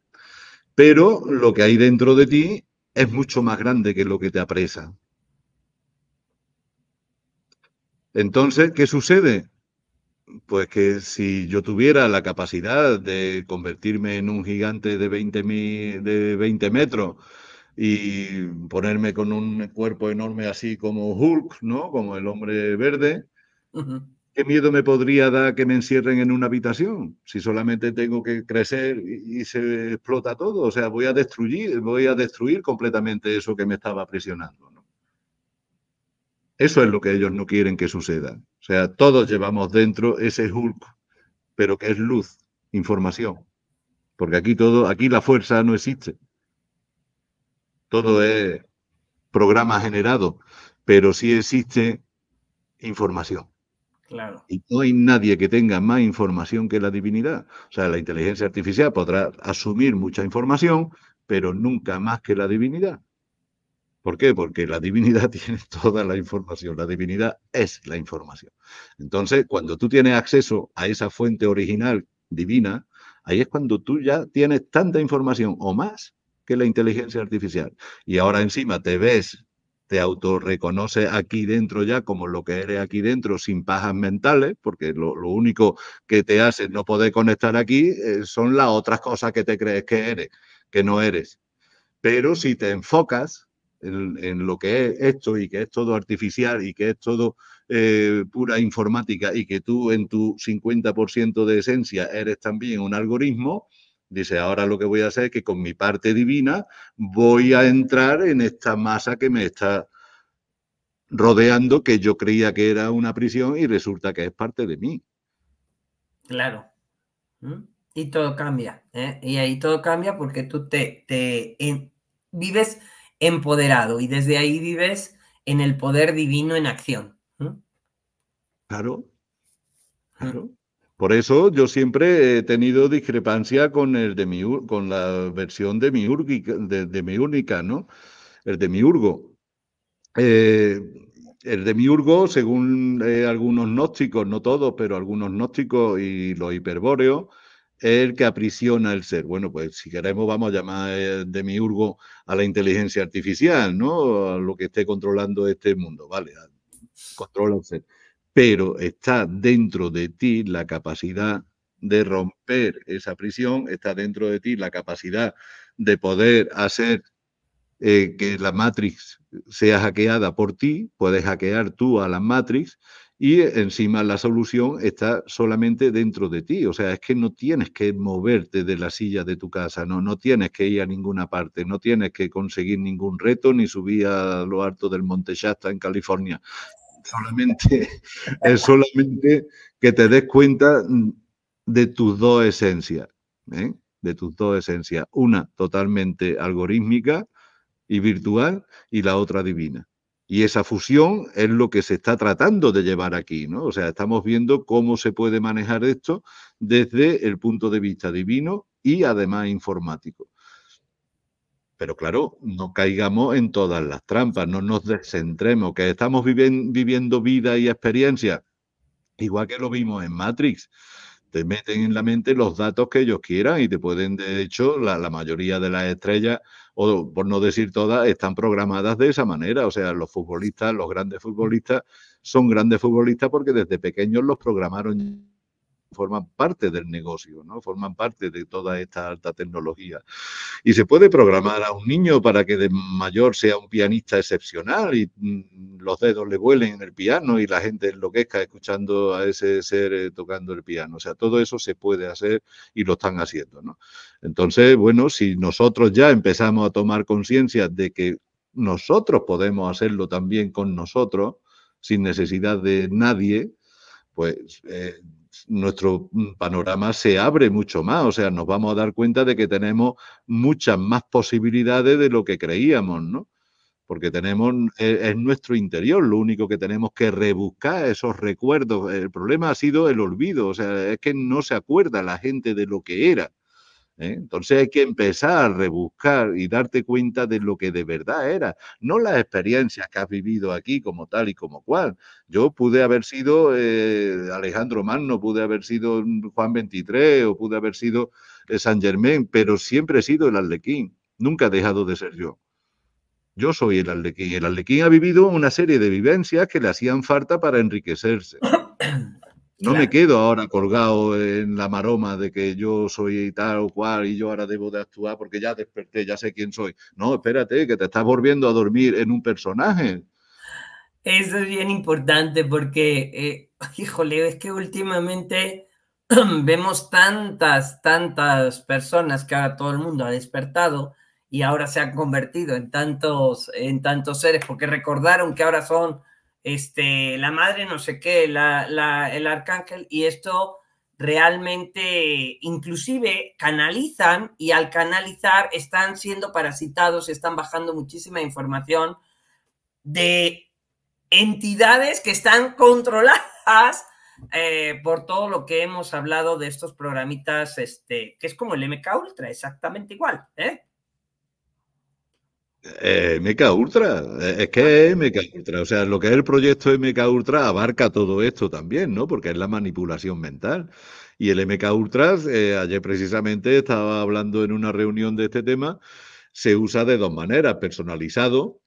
pero lo que hay dentro de ti es mucho más grande que lo que te apresa. Entonces, ¿qué sucede? Pues que si yo tuviera la capacidad de convertirme en un gigante de 20, de 20 metros y ponerme con un cuerpo enorme así como Hulk, ¿no? Como el hombre verde, ¿qué miedo me podría dar que me encierren en una habitación? Si solamente tengo que crecer y, se explota todo, o sea, voy a destruir, voy a destruir completamente eso que me estaba presionando. Eso es lo que ellos no quieren que suceda. O sea, todos llevamos dentro ese Hulk, pero que es luz, información. Porque aquí todo, aquí la fuerza no existe. Todo es programa generado, pero sí existe información. Claro. Y no hay nadie que tenga más información que la divinidad. O sea, la inteligencia artificial podrá asumir mucha información, pero nunca más que la divinidad. ¿Por qué? Porque la divinidad tiene toda la información, la divinidad es la información. Entonces, cuando tú tienes acceso a esa fuente original divina, ahí es cuando tú ya tienes tanta información o más que la inteligencia artificial. Y ahora encima te ves, te autorreconoce aquí dentro ya como lo que eres aquí dentro, sin pajas mentales, porque lo, único que te hace no poder conectar aquí eh, son las otras cosas que te crees que eres, que no eres. Pero si te enfocas en, lo que es esto y que es todo artificial y que es todo eh, pura informática y que tú en tu 50% de esencia eres también un algoritmo, dice, ahora lo que voy a hacer es que con mi parte divina voy a entrar en esta masa que me está rodeando, que yo creía que era una prisión y resulta que es parte de mí. Claro. ¿Mm? Y todo cambia. ¿eh? Y ahí todo cambia porque tú te, te vives empoderado y desde ahí vives en el poder divino en acción. Claro, claro. Por eso yo siempre he tenido discrepancia con, el con la versión de mi de, ¿no? El de miurgo. Eh, el de miurgo, según eh, algunos gnósticos, no todos, pero algunos gnósticos y los hiperbóreos, el que aprisiona el ser. Bueno, pues si queremos vamos a llamar eh, de mi urgo a la inteligencia artificial, ¿no? A lo que esté controlando este mundo, ¿vale? Controla el ser. Pero está dentro de ti la capacidad de romper esa prisión, está dentro de ti la capacidad de poder hacer eh, que la Matrix sea hackeada por ti, puedes hackear tú a la Matrix y encima la solución está solamente dentro de ti. O sea, es que no tienes que moverte de la silla de tu casa, no, no tienes que ir a ninguna parte, no tienes que conseguir ningún reto ni subir a lo alto del Monte Shasta en California. Solamente, es solamente que te des cuenta de tus dos esencias, ¿eh? de tus dos esencias, una totalmente algorítmica y virtual y la otra divina. Y esa fusión es lo que se está tratando de llevar aquí, ¿no? O sea, estamos viendo cómo se puede manejar esto desde el punto de vista divino y además informático. Pero claro, no caigamos en todas las trampas, no nos descentremos, que estamos viviendo vida y experiencia, igual que lo vimos en Matrix te meten en la mente los datos que ellos quieran y te pueden, de hecho, la, mayoría de las estrellas, o por no decir todas, están programadas de esa manera. O sea, los futbolistas, los grandes futbolistas, son grandes futbolistas porque desde pequeños los programaron forman parte del negocio, ¿no? forman parte de toda esta alta tecnología. Y se puede programar a un niño para que de mayor sea un pianista excepcional y mm, los dedos le vuelen en el piano y la gente enloquezca escuchando a ese ser eh, tocando el piano. O sea, todo eso se puede hacer y lo están haciendo. ¿no? Entonces, bueno, si nosotros ya empezamos a tomar conciencia de que nosotros podemos hacerlo también con nosotros, sin necesidad de nadie, pues eh, nuestro mm, panorama se abre mucho más, o sea, nos vamos a dar cuenta de que tenemos muchas más posibilidades de lo que creíamos, ¿no? Porque tenemos, mm, e, es nuestro interior, lo único que tenemos que rebuscar esos recuerdos. El problema ha sido el olvido, o sea, es que no se acuerda la gente de lo que era. ¿eh? Entonces hay que empezar a rebuscar y darte cuenta de lo que de verdad era, no las experiencias que has vivido aquí como tal y como cual. Yo pude haber sido eh, Alejandro Magno, pude haber sido Juan XXIII o pude haber sido eh, San Germán, pero siempre he sido el Aldequín. nunca he dejado de ser yo. Yo soy el Arlequín. El Aldequín ha vivido una serie de vivencias que le hacían falta para enriquecerse. No me quedo ahora colgado en la maroma de que yo soy tal o cual y yo ahora debo de actuar porque ya desperté, ya sé quién soy. No, espérate, que te estás volviendo a dormir en un personaje. Eso es bien importante porque, eh, híjole, es que últimamente vemos tantas, tantas personas que ahora todo el mundo ha despertado y ahora se han convertido en tantos, en tantos seres porque recordaron que ahora son este, la madre no sé qué, la, el arcángel, y esto realmente inclusive canalizan y al canalizar están siendo parasitados, están bajando muchísima información de entidades que están controladas eh, por todo lo que hemos hablado de estos programitas, este, que es como el MK Ultra, exactamente igual, ¿eh? Eh, MK Ultra, eh, es que ah. es MK Ultra, o sea, lo que es el proyecto MK Ultra abarca todo esto también, ¿no? Porque es la manipulación mental. Y el MK Ultra, eh, ayer precisamente estaba hablando en una reunión de este tema, se usa de dos maneras, personalizado,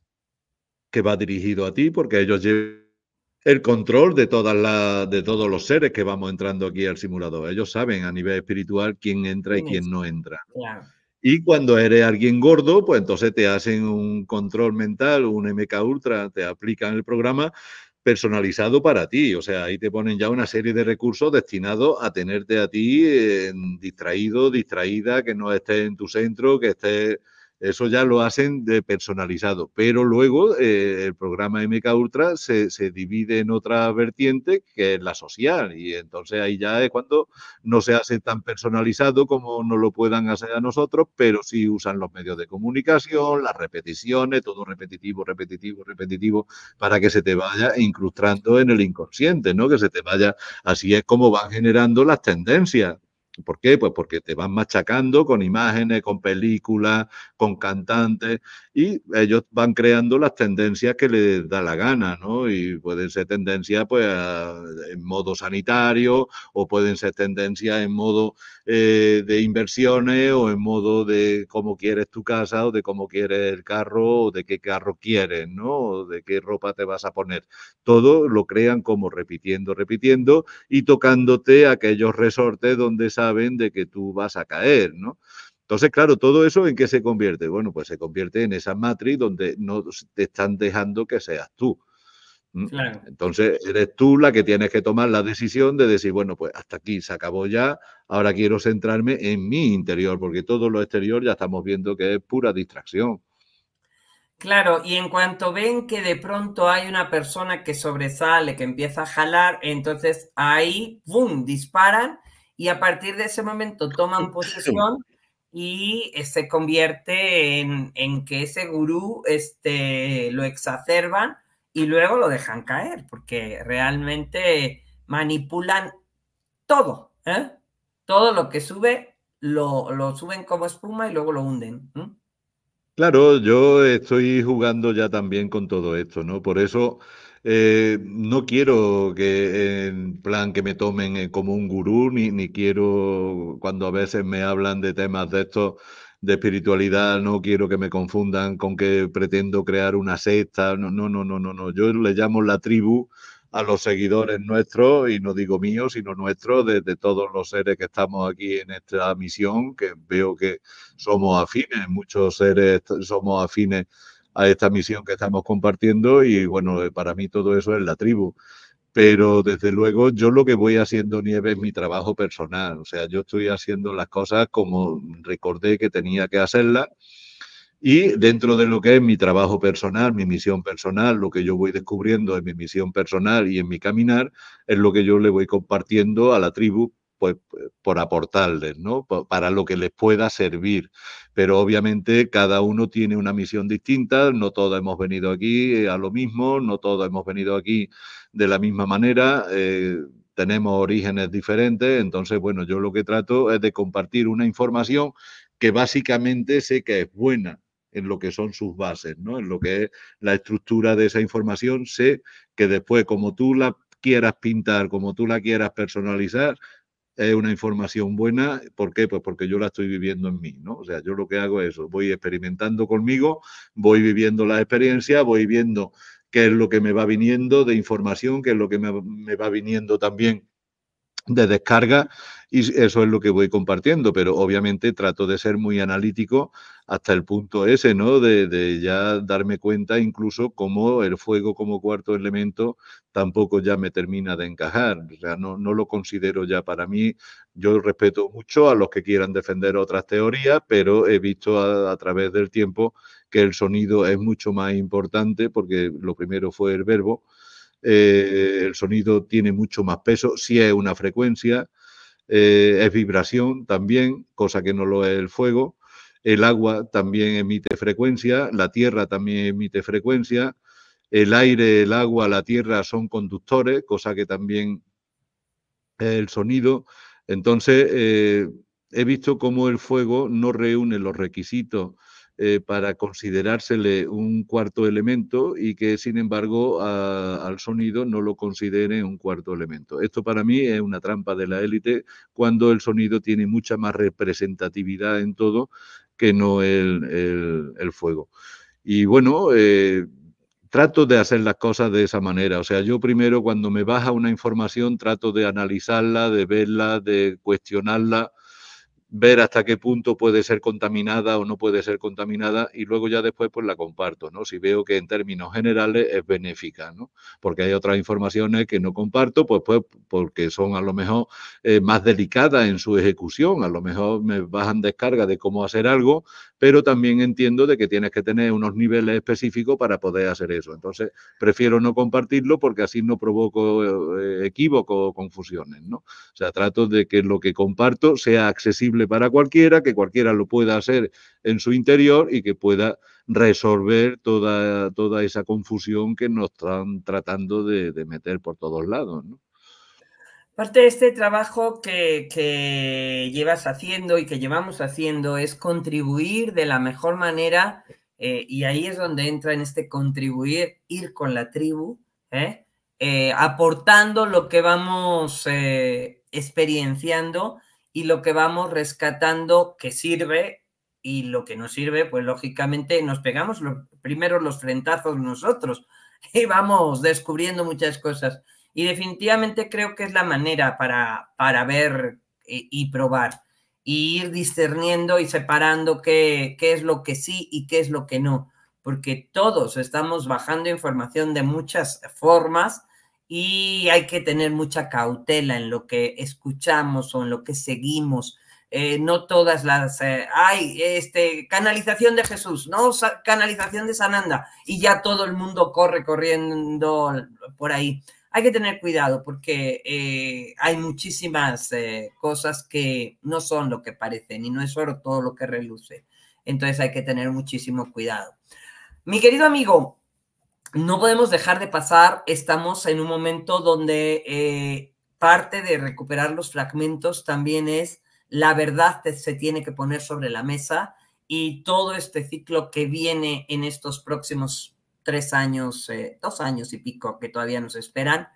que va dirigido a ti, porque ellos llevan el control de, todas las, de todos los seres que vamos entrando aquí al simulador. Ellos saben a nivel espiritual quién entra y quién no entra. Y cuando eres alguien gordo, pues entonces te hacen un control mental, un MK Ultra, te aplican el programa personalizado para ti. O sea, ahí te ponen ya una serie de recursos destinados a tenerte a ti eh, distraído, distraída, que no estés en tu centro, que estés eso ya lo hacen de personalizado, pero luego eh, el programa MK Ultra se, divide en otra vertiente que es la social y entonces ahí ya es cuando no se hace tan personalizado como no lo puedan hacer a nosotros, pero sí usan los medios de comunicación, las repeticiones, todo repetitivo, repetitivo, repetitivo, para que se te vaya incrustando en el inconsciente, ¿no? Que se te vaya, así es como van generando las tendencias. ¿Por qué? Pues porque te van machacando con imágenes, con películas, con cantantes y ellos van creando las tendencias que les da la gana, ¿no? Y pueden ser tendencias pues en modo sanitario o pueden ser tendencias en modo eh, de inversiones o en modo de cómo quieres tu casa o de cómo quieres el carro o de qué carro quieres, ¿no? O de qué ropa te vas a poner. Todo lo crean como repitiendo, repitiendo y tocándote aquellos resortes donde esa saben de que tú vas a caer, ¿no? Entonces, claro, todo eso en qué se convierte? Bueno, pues se convierte en esa matriz donde no te están dejando que seas tú. Entonces, eres tú la que tienes que tomar la decisión de decir, bueno, pues hasta aquí se acabó ya, ahora quiero centrarme en mi interior, porque todo lo exterior ya estamos viendo que es pura distracción. Claro, y en cuanto ven que de pronto hay una persona que sobresale, que empieza a jalar, entonces ahí, ¡boom!, disparan y a partir de ese momento toman posesión y eh, se convierte en, que ese gurú este, lo exacerban y luego lo dejan caer, porque realmente manipulan todo, ¿eh? todo lo que sube, lo, suben como espuma y luego lo hunden. Claro, yo estoy jugando ya también con todo esto, ¿no? Por eso eh, no quiero que en plan que me tomen eh, como un gurú, ni, quiero cuando a veces me hablan de temas de esto de espiritualidad, no quiero que me confundan con que pretendo crear una secta, no, no, no, no, no, Yo le llamo la tribu a los seguidores nuestros, y no digo míos, sino nuestros, de, todos los seres que estamos aquí en esta misión, que veo que somos afines, muchos seres somos afines a esta misión que estamos compartiendo y bueno, eh, para mí todo eso es la tribu. Pero desde luego yo lo que voy haciendo nieve es mi trabajo personal, o sea, yo estoy haciendo las cosas como recordé que tenía que hacerlas y dentro de lo que es mi trabajo personal, mi misión personal, lo que yo voy descubriendo en mi misión personal y en mi caminar, es lo que yo le voy compartiendo a la tribu pues, pues, por aportarles, ¿no? Para lo que les pueda servir. Pero obviamente cada uno tiene una misión distinta, no todos hemos venido aquí eh, a lo mismo, no todos hemos venido aquí de la misma manera. Eh, tenemos orígenes diferentes, entonces, bueno, yo lo que trato es de compartir una información que básicamente sé que es buena, en lo que son sus bases, ¿no? en lo que es la estructura de esa información. Sé que después, como tú la quieras pintar, como tú la quieras personalizar, es una información buena. ¿Por qué? Pues porque yo la estoy viviendo en mí, ¿no? O sea, yo lo que hago es eso, voy experimentando conmigo, voy viviendo la experiencia, voy viendo qué es lo que me va viniendo de información, qué es lo que me, me va viniendo también de descarga y eso es lo que voy compartiendo, pero obviamente trato de ser muy analítico hasta el punto ese, ¿no? De, ya darme cuenta incluso cómo el fuego como cuarto elemento tampoco ya me termina de encajar, no, lo considero ya para mí, yo respeto mucho a los que quieran defender otras teorías, pero he visto a, través del tiempo que el sonido es mucho más importante porque lo primero fue el verbo. Eh, el sonido tiene mucho más peso, si es una frecuencia, eh, es vibración también, cosa que no lo es el fuego. El agua también emite frecuencia, la tierra también emite frecuencia, el aire, el agua, la tierra son conductores, cosa que también es el sonido. Entonces, eh, he visto cómo el fuego no reúne los requisitos eh, para considerársele un cuarto elemento y que sin embargo al sonido no lo considere un cuarto elemento. Esto para mí es una trampa de la élite cuando el sonido tiene mucha más representatividad en todo que no el, fuego. Y bueno, eh, trato de hacer las cosas de esa manera. O sea, yo primero cuando me baja una información trato de analizarla, de verla, de cuestionarla ver hasta qué punto puede ser contaminada o no puede ser contaminada y luego ya después pues la comparto, ¿no? Si veo que en términos generales es benéfica, ¿no? Porque hay otras informaciones que no comparto, pues, pues porque son a lo mejor eh, más delicadas en su ejecución, a lo mejor me bajan descarga de cómo hacer algo, pero también entiendo de que tienes que tener unos niveles específicos para poder hacer eso. Entonces, prefiero no compartirlo porque así no provoco eh, equívocos o confusiones, ¿no? O sea, trato de que lo que comparto sea accesible para cualquiera, que cualquiera lo pueda hacer en su interior y que pueda resolver toda, toda esa confusión que nos están tratando de, meter por todos lados. Parte de este trabajo que, llevas haciendo y que llevamos haciendo es contribuir de la mejor manera, eh, y ahí es donde entra en este contribuir, ir con la tribu, ¿eh? Eh, aportando lo que vamos experienciando y lo que vamos rescatando que sirve y lo que no sirve, pues lógicamente nos pegamos primero los frentazos nosotros y vamos descubriendo muchas cosas. Y definitivamente creo que es la manera para, para ver eh, y, probar y ir discerniendo y separando qué, qué es lo que sí y qué es lo que no, porque todos estamos bajando información de muchas formas y hay que tener mucha cautela en lo que escuchamos o en lo que seguimos. Eh, no todas las, eh, ay, este, canalización de Jesús, no, canalización de Sananda, y ya todo el mundo corre corriendo por ahí. Hay que tener cuidado porque eh, hay muchísimas cosas que no son lo que parecen y no es solo todo lo que reluce. Entonces hay que tener muchísimo cuidado. Mi querido amigo, no podemos dejar de pasar, estamos en un momento donde eh, parte de recuperar los fragmentos también es la verdad que se tiene que poner sobre la mesa y todo este ciclo que viene en estos próximos tres años, eh, dos años y pico que todavía nos esperan,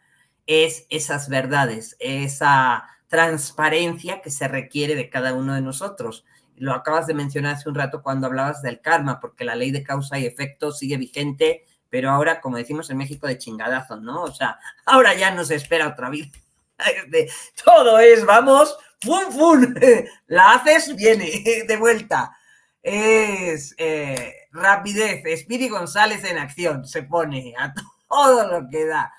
es esas verdades, esa transparencia que se requiere de cada uno de nosotros. Lo acabas de mencionar hace un rato cuando hablabas del karma, porque la ley de causa y efecto sigue vigente pero ahora, como decimos en México, de chingadazo, ¿no? O sea, ahora ya nos espera otra vida. todo es, vamos, ¡fum, fum! La haces, viene de vuelta. Es eh, rapidez, Spiri González en acción, se pone a todo lo que da,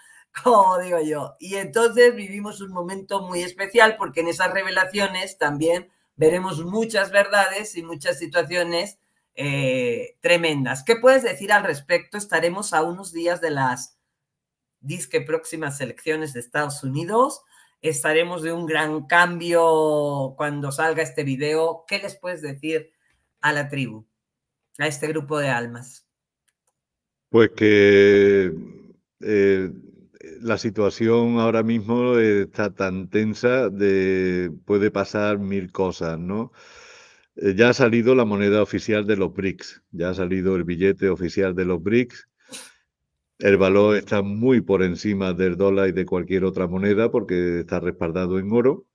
como digo yo. Y entonces vivimos un momento muy especial porque en esas revelaciones también veremos muchas verdades y muchas situaciones eh, tremendas. ¿Qué puedes decir al respecto? Estaremos a unos días de las disque próximas elecciones de Estados Unidos. Estaremos de un gran cambio cuando salga este video. ¿Qué les puedes decir a la tribu, a este grupo de almas? Pues que eh, la situación ahora mismo está tan tensa de puede pasar mil cosas, ¿no? Eh, ya ha salido la moneda oficial de los BRICS, ya ha salido el billete oficial de los BRICS. El valor está muy por encima del dólar y de cualquier otra moneda porque está respaldado en oro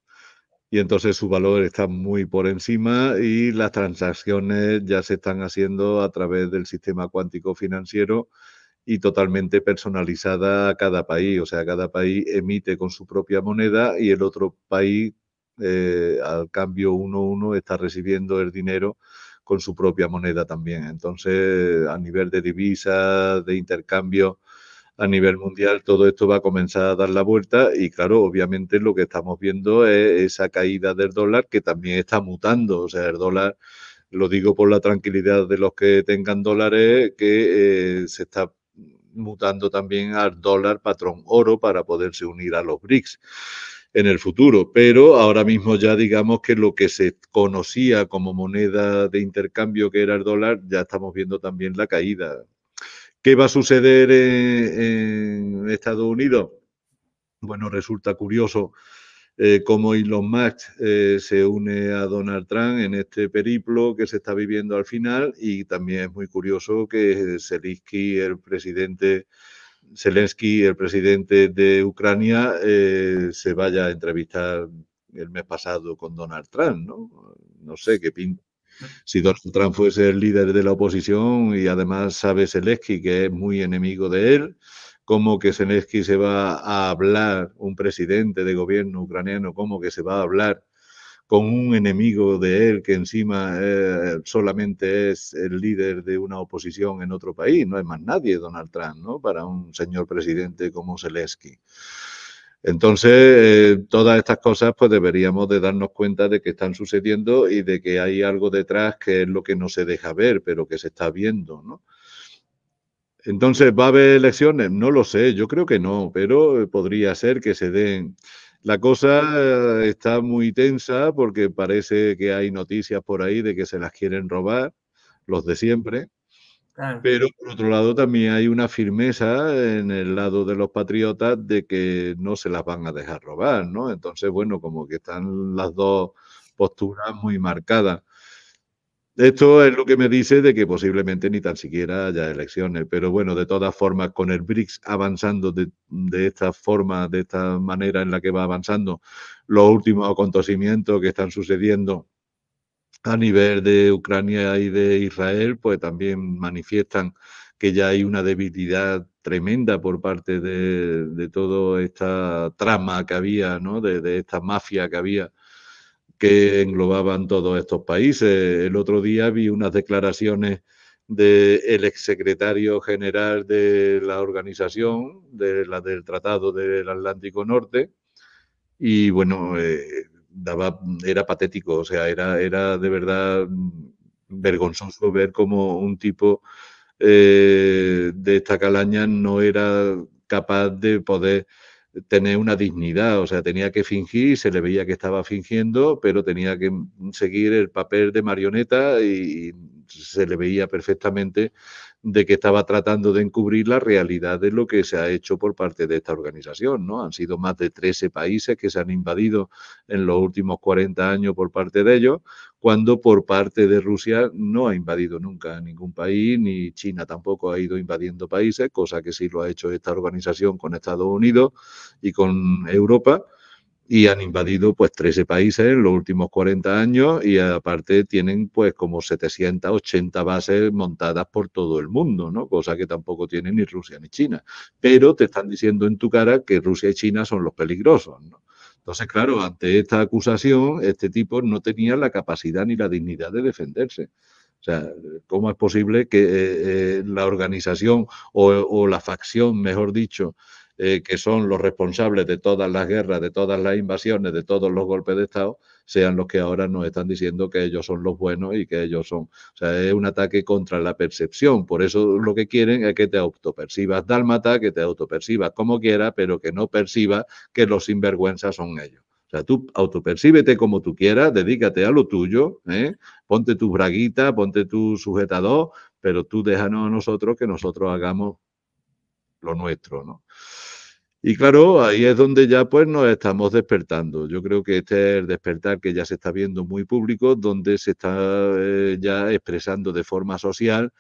y entonces su valor está muy por encima y las transacciones ya se están haciendo a través del sistema cuántico financiero y totalmente personalizada a cada país. O sea, cada país emite con su propia moneda y el otro país eh, al cambio 1:1 está recibiendo el dinero con su propia moneda también. Entonces, a nivel de divisas, de intercambio, a nivel mundial, todo esto va a comenzar a dar la vuelta y claro, obviamente lo que estamos viendo es esa caída del dólar que también está mutando. O sea, el dólar, lo digo por la tranquilidad de los que tengan dólares, que eh, se está mutando también al dólar patrón oro para poderse unir a los BRICS en el futuro, pero ahora mismo ya digamos que lo que se conocía como moneda de intercambio que era el dólar, ya estamos viendo también la caída. ¿Qué va a suceder en, Estados Unidos? Bueno, resulta curioso eh, cómo Elon Musk eh, se une a Donald Trump en este periplo que se está viviendo al final y también es muy curioso que Zelensky, el presidente Zelensky, el presidente de Ucrania, eh, se vaya a entrevistar el mes pasado con Donald Trump, ¿no? No sé qué pinta. Si Donald Trump fuese el líder de la oposición y además sabe Zelensky que es muy enemigo de él, como que Zelensky se va a hablar, un presidente de gobierno ucraniano, cómo que se va a hablar con un enemigo de él que encima eh, solamente es el líder de una oposición en otro país. No hay más nadie Donald Trump, ¿no? Para un señor presidente como Zelensky. Entonces, eh, todas estas cosas pues deberíamos de darnos cuenta de que están sucediendo y de que hay algo detrás que es lo que no se deja ver, pero que se está viendo, ¿no? Entonces, ¿va a haber elecciones? No lo sé, yo creo que no, pero eh, podría ser que se den. La cosa eh, está muy tensa porque parece que hay noticias por ahí de que se las quieren robar, los de siempre. Pero por otro lado también hay una firmeza en el lado de los patriotas de que no se las van a dejar robar, ¿no? Entonces, bueno, como que están las dos posturas muy marcadas. Esto es lo que me dice de que posiblemente ni tan siquiera haya elecciones, pero bueno, de todas formas, con el BRICS avanzando de, de esta forma, de esta manera en la que va avanzando, los últimos acontecimientos que están sucediendo a nivel de Ucrania y de Israel, pues también manifiestan que ya hay una debilidad tremenda por parte de, de toda esta trama que había, ¿no? de esta mafia que había que englobaban todos estos países. El otro día vi unas declaraciones del exsecretario general de la organización, de la del Tratado del Atlántico Norte, y bueno, eh, era patético, o sea, era, era de verdad vergonzoso ver cómo un tipo eh, de esta calaña no era capaz de poder tener una dignidad, o sea, tenía que fingir, se le veía que estaba fingiendo, pero tenía que seguir el papel de marioneta y se le veía perfectamente de que estaba tratando de encubrir la realidad de lo que se ha hecho por parte de esta organización, ¿no? Han sido más de 13 países que se han invadido en los últimos 40 años por parte de ellos, cuando por parte de Rusia no ha invadido nunca ningún país, ni China tampoco ha ido invadiendo países, cosa que sí lo ha hecho esta organización con Estados Unidos y con Europa y han invadido pues 13 países en los últimos 40 años y aparte tienen pues como 780 bases montadas por todo el mundo, ¿no? Cosa que tampoco tienen ni Rusia ni China. Pero te están diciendo en tu cara que Rusia y China son los peligrosos, ¿no? Entonces, claro, ante esta acusación, este tipo no tenía la capacidad ni la dignidad de defenderse. O sea, ¿cómo es posible que eh, eh, la organización o, la facción, mejor dicho, eh, que son los responsables de todas las guerras, de todas las invasiones, de todos los golpes de Estado, sean los que ahora nos están diciendo que ellos son los buenos y que ellos son. O sea, es un ataque contra la percepción. Por eso lo que quieren es que te autopercibas dálmata, que te autopercibas como quieras, pero que no percibas que los sinvergüenzas son ellos. O sea, tú autopercíbete como tú quieras, dedícate a lo tuyo, ¿eh? ponte tu braguita, ponte tu sujetador, pero tú déjanos a nosotros que nosotros hagamos lo nuestro, ¿no? Y claro, ahí es donde ya pues nos estamos despertando. Yo creo que este es el despertar que ya se está viendo muy público, donde se está eh, ya expresando de forma social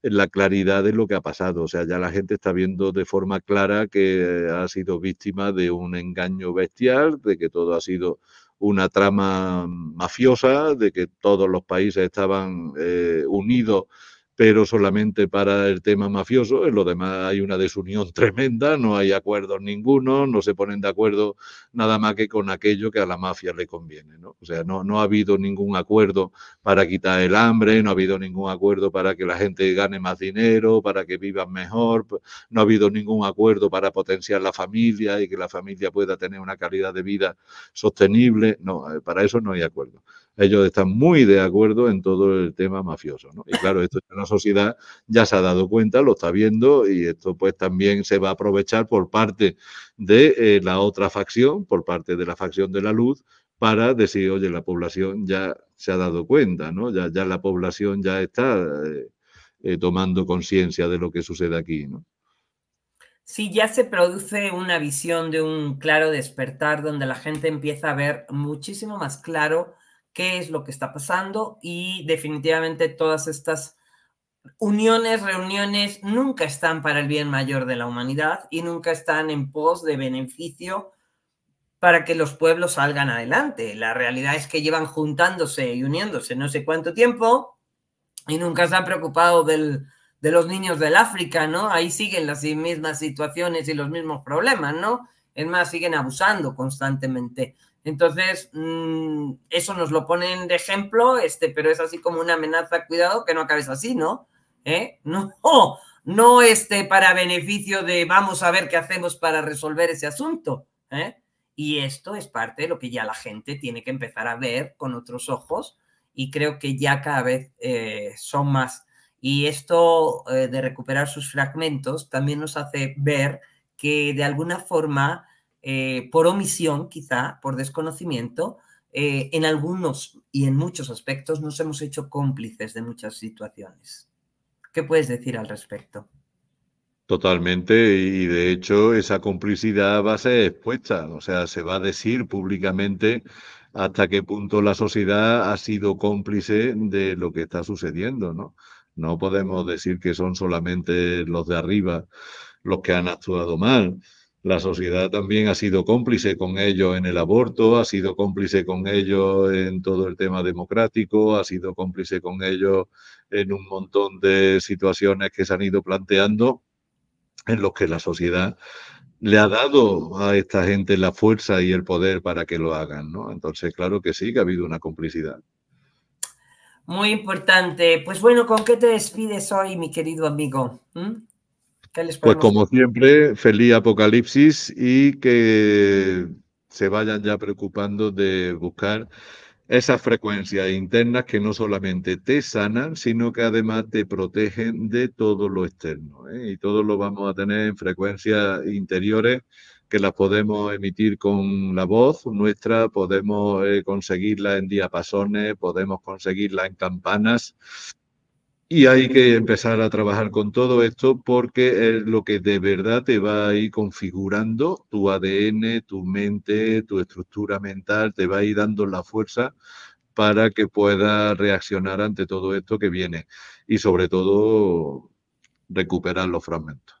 la claridad de lo que ha pasado. O sea, ya la gente está viendo de forma clara que ha sido víctima de un engaño bestial, de que todo ha sido una trama mafiosa, de que todos los países estaban eh, unidos pero solamente para el tema mafioso. En lo demás hay una desunión tremenda, no hay acuerdos ninguno, no se ponen de acuerdo nada más que con aquello que a la mafia le conviene. ¿no? O sea, no, no ha habido ningún acuerdo para quitar el hambre, no ha habido ningún acuerdo para que la gente gane más dinero, para que vivan mejor, no ha habido ningún acuerdo para potenciar la familia y que la familia pueda tener una calidad de vida sostenible. No, eh, para eso no hay acuerdo ellos están muy de acuerdo en todo el tema mafioso. ¿no? Y claro, esto es una sociedad ya se ha dado cuenta, lo está viendo y esto pues también se va a aprovechar por parte de eh, la otra facción, por parte de la facción de la luz, para decir, oye, la población ya se ha dado cuenta, ¿no? Ya, ya la población ya está eh, eh, tomando conciencia de lo que sucede aquí, ¿no? Sí, ya se produce una visión de un claro despertar donde la gente empieza a ver muchísimo más claro qué es lo que está pasando y definitivamente todas estas uniones, reuniones nunca están para el bien mayor de la humanidad y nunca están en pos de beneficio para que los pueblos salgan adelante. La realidad es que llevan juntándose y uniéndose no sé cuánto tiempo y nunca se han preocupado del, de los niños del África, ¿no? Ahí siguen las mismas situaciones y los mismos problemas, ¿no? Es más, siguen abusando constantemente. Entonces, mm, eso nos lo ponen de ejemplo, este, pero es así como una amenaza, cuidado, que no acabes así, ¿no? ¿Eh? No, no este, para beneficio de vamos a ver qué hacemos para resolver ese asunto. ¿eh? Y esto es parte de lo que ya la gente tiene que empezar a ver con otros ojos y creo que ya cada vez eh, son más. Y esto eh, de recuperar sus fragmentos también nos hace ver que de alguna forma eh, por omisión, quizá, por desconocimiento, eh, en algunos y en muchos aspectos nos hemos hecho cómplices de muchas situaciones. ¿Qué puedes decir al respecto? Totalmente, y de hecho esa complicidad va a ser expuesta, o sea, se va a decir públicamente hasta qué punto la sociedad ha sido cómplice de lo que está sucediendo, ¿no? No podemos decir que son solamente los de arriba los que han actuado mal. La sociedad también ha sido cómplice con ello en el aborto, ha sido cómplice con ello en todo el tema democrático, ha sido cómplice con ello en un montón de situaciones que se han ido planteando en los que la sociedad le ha dado a esta gente la fuerza y el poder para que lo hagan, ¿no? Entonces, claro que sí, que ha habido una complicidad. Muy importante. Pues bueno, ¿con qué te despides hoy, mi querido amigo? ¿Mm? Pues como siempre, feliz apocalipsis y que se vayan ya preocupando de buscar esas frecuencias internas que no solamente te sanan, sino que además te protegen de todo lo externo. ¿eh? Y todo lo vamos a tener en frecuencias interiores que las podemos emitir con la voz nuestra, podemos eh, conseguirla en diapasones, podemos conseguirla en campanas y hay que empezar a trabajar con todo esto porque es eh, lo que de verdad te va a ir configurando tu ADN, tu mente, tu estructura mental, te va a ir dando la fuerza para que pueda reaccionar ante todo esto que viene y sobre todo recuperar los fragmentos.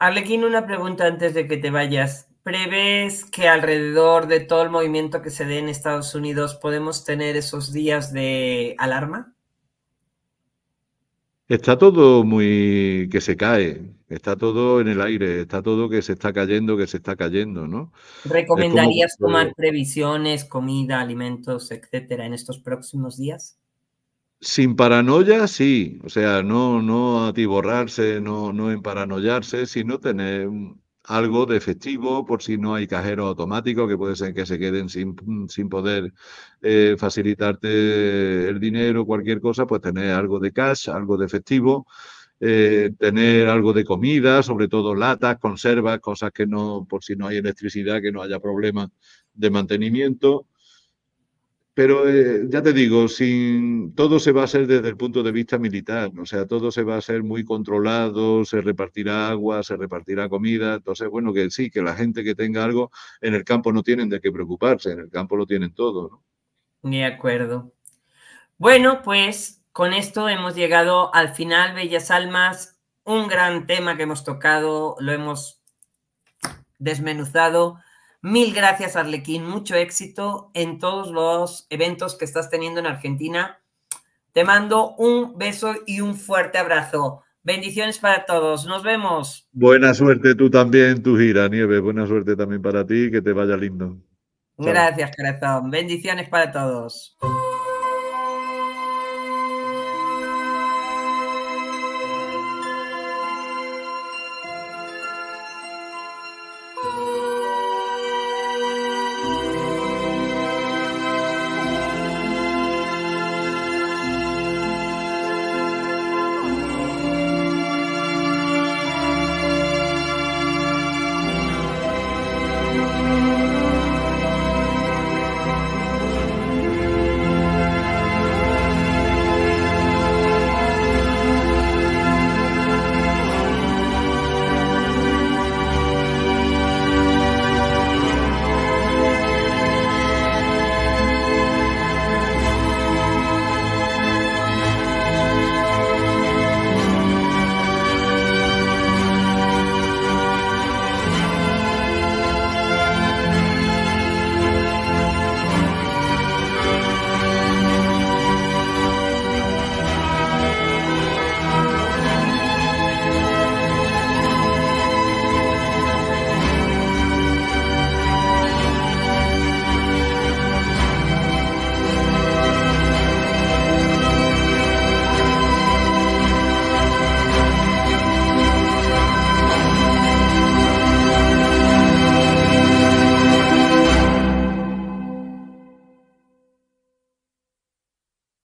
Arlequín, una pregunta antes de que te vayas. ¿Preves que alrededor de todo el movimiento que se dé en Estados Unidos podemos tener esos días de alarma? Está todo muy que se cae, está todo en el aire, está todo que se está cayendo, que se está cayendo, ¿no? ¿Recomendarías tomar previsiones, comida, alimentos, etcétera, en estos próximos días? Sin paranoia, sí. O sea, no, no atiborrarse, no, no sino tener algo de efectivo por si no hay cajero automático, que puede ser que se queden sin, poder eh, facilitarte el dinero, cualquier cosa, pues tener algo de cash, algo de efectivo. Eh, tener algo de comida, sobre todo latas, conservas, cosas que no, por si no hay electricidad, que no haya problemas de mantenimiento. Pero eh, ya te digo, sin, todo se va a hacer desde el punto de vista militar, o sea, todo se va a hacer muy controlado, se repartirá agua, se repartirá comida, entonces, bueno, que sí, que la gente que tenga algo en el campo no tienen de qué preocuparse, en el campo lo tienen todo. De acuerdo. Bueno, pues con esto hemos llegado al final, Bellas Almas, un gran tema que hemos tocado, lo hemos desmenuzado Mil gracias, Arlequín. Mucho éxito en todos los eventos que estás teniendo en Argentina. Te mando un beso y un fuerte abrazo. Bendiciones para todos. Nos vemos. Buena suerte tú también en tu gira, Nieve. Buena suerte también para ti. Que te vaya lindo. Gracias, corazón. Bendiciones para todos.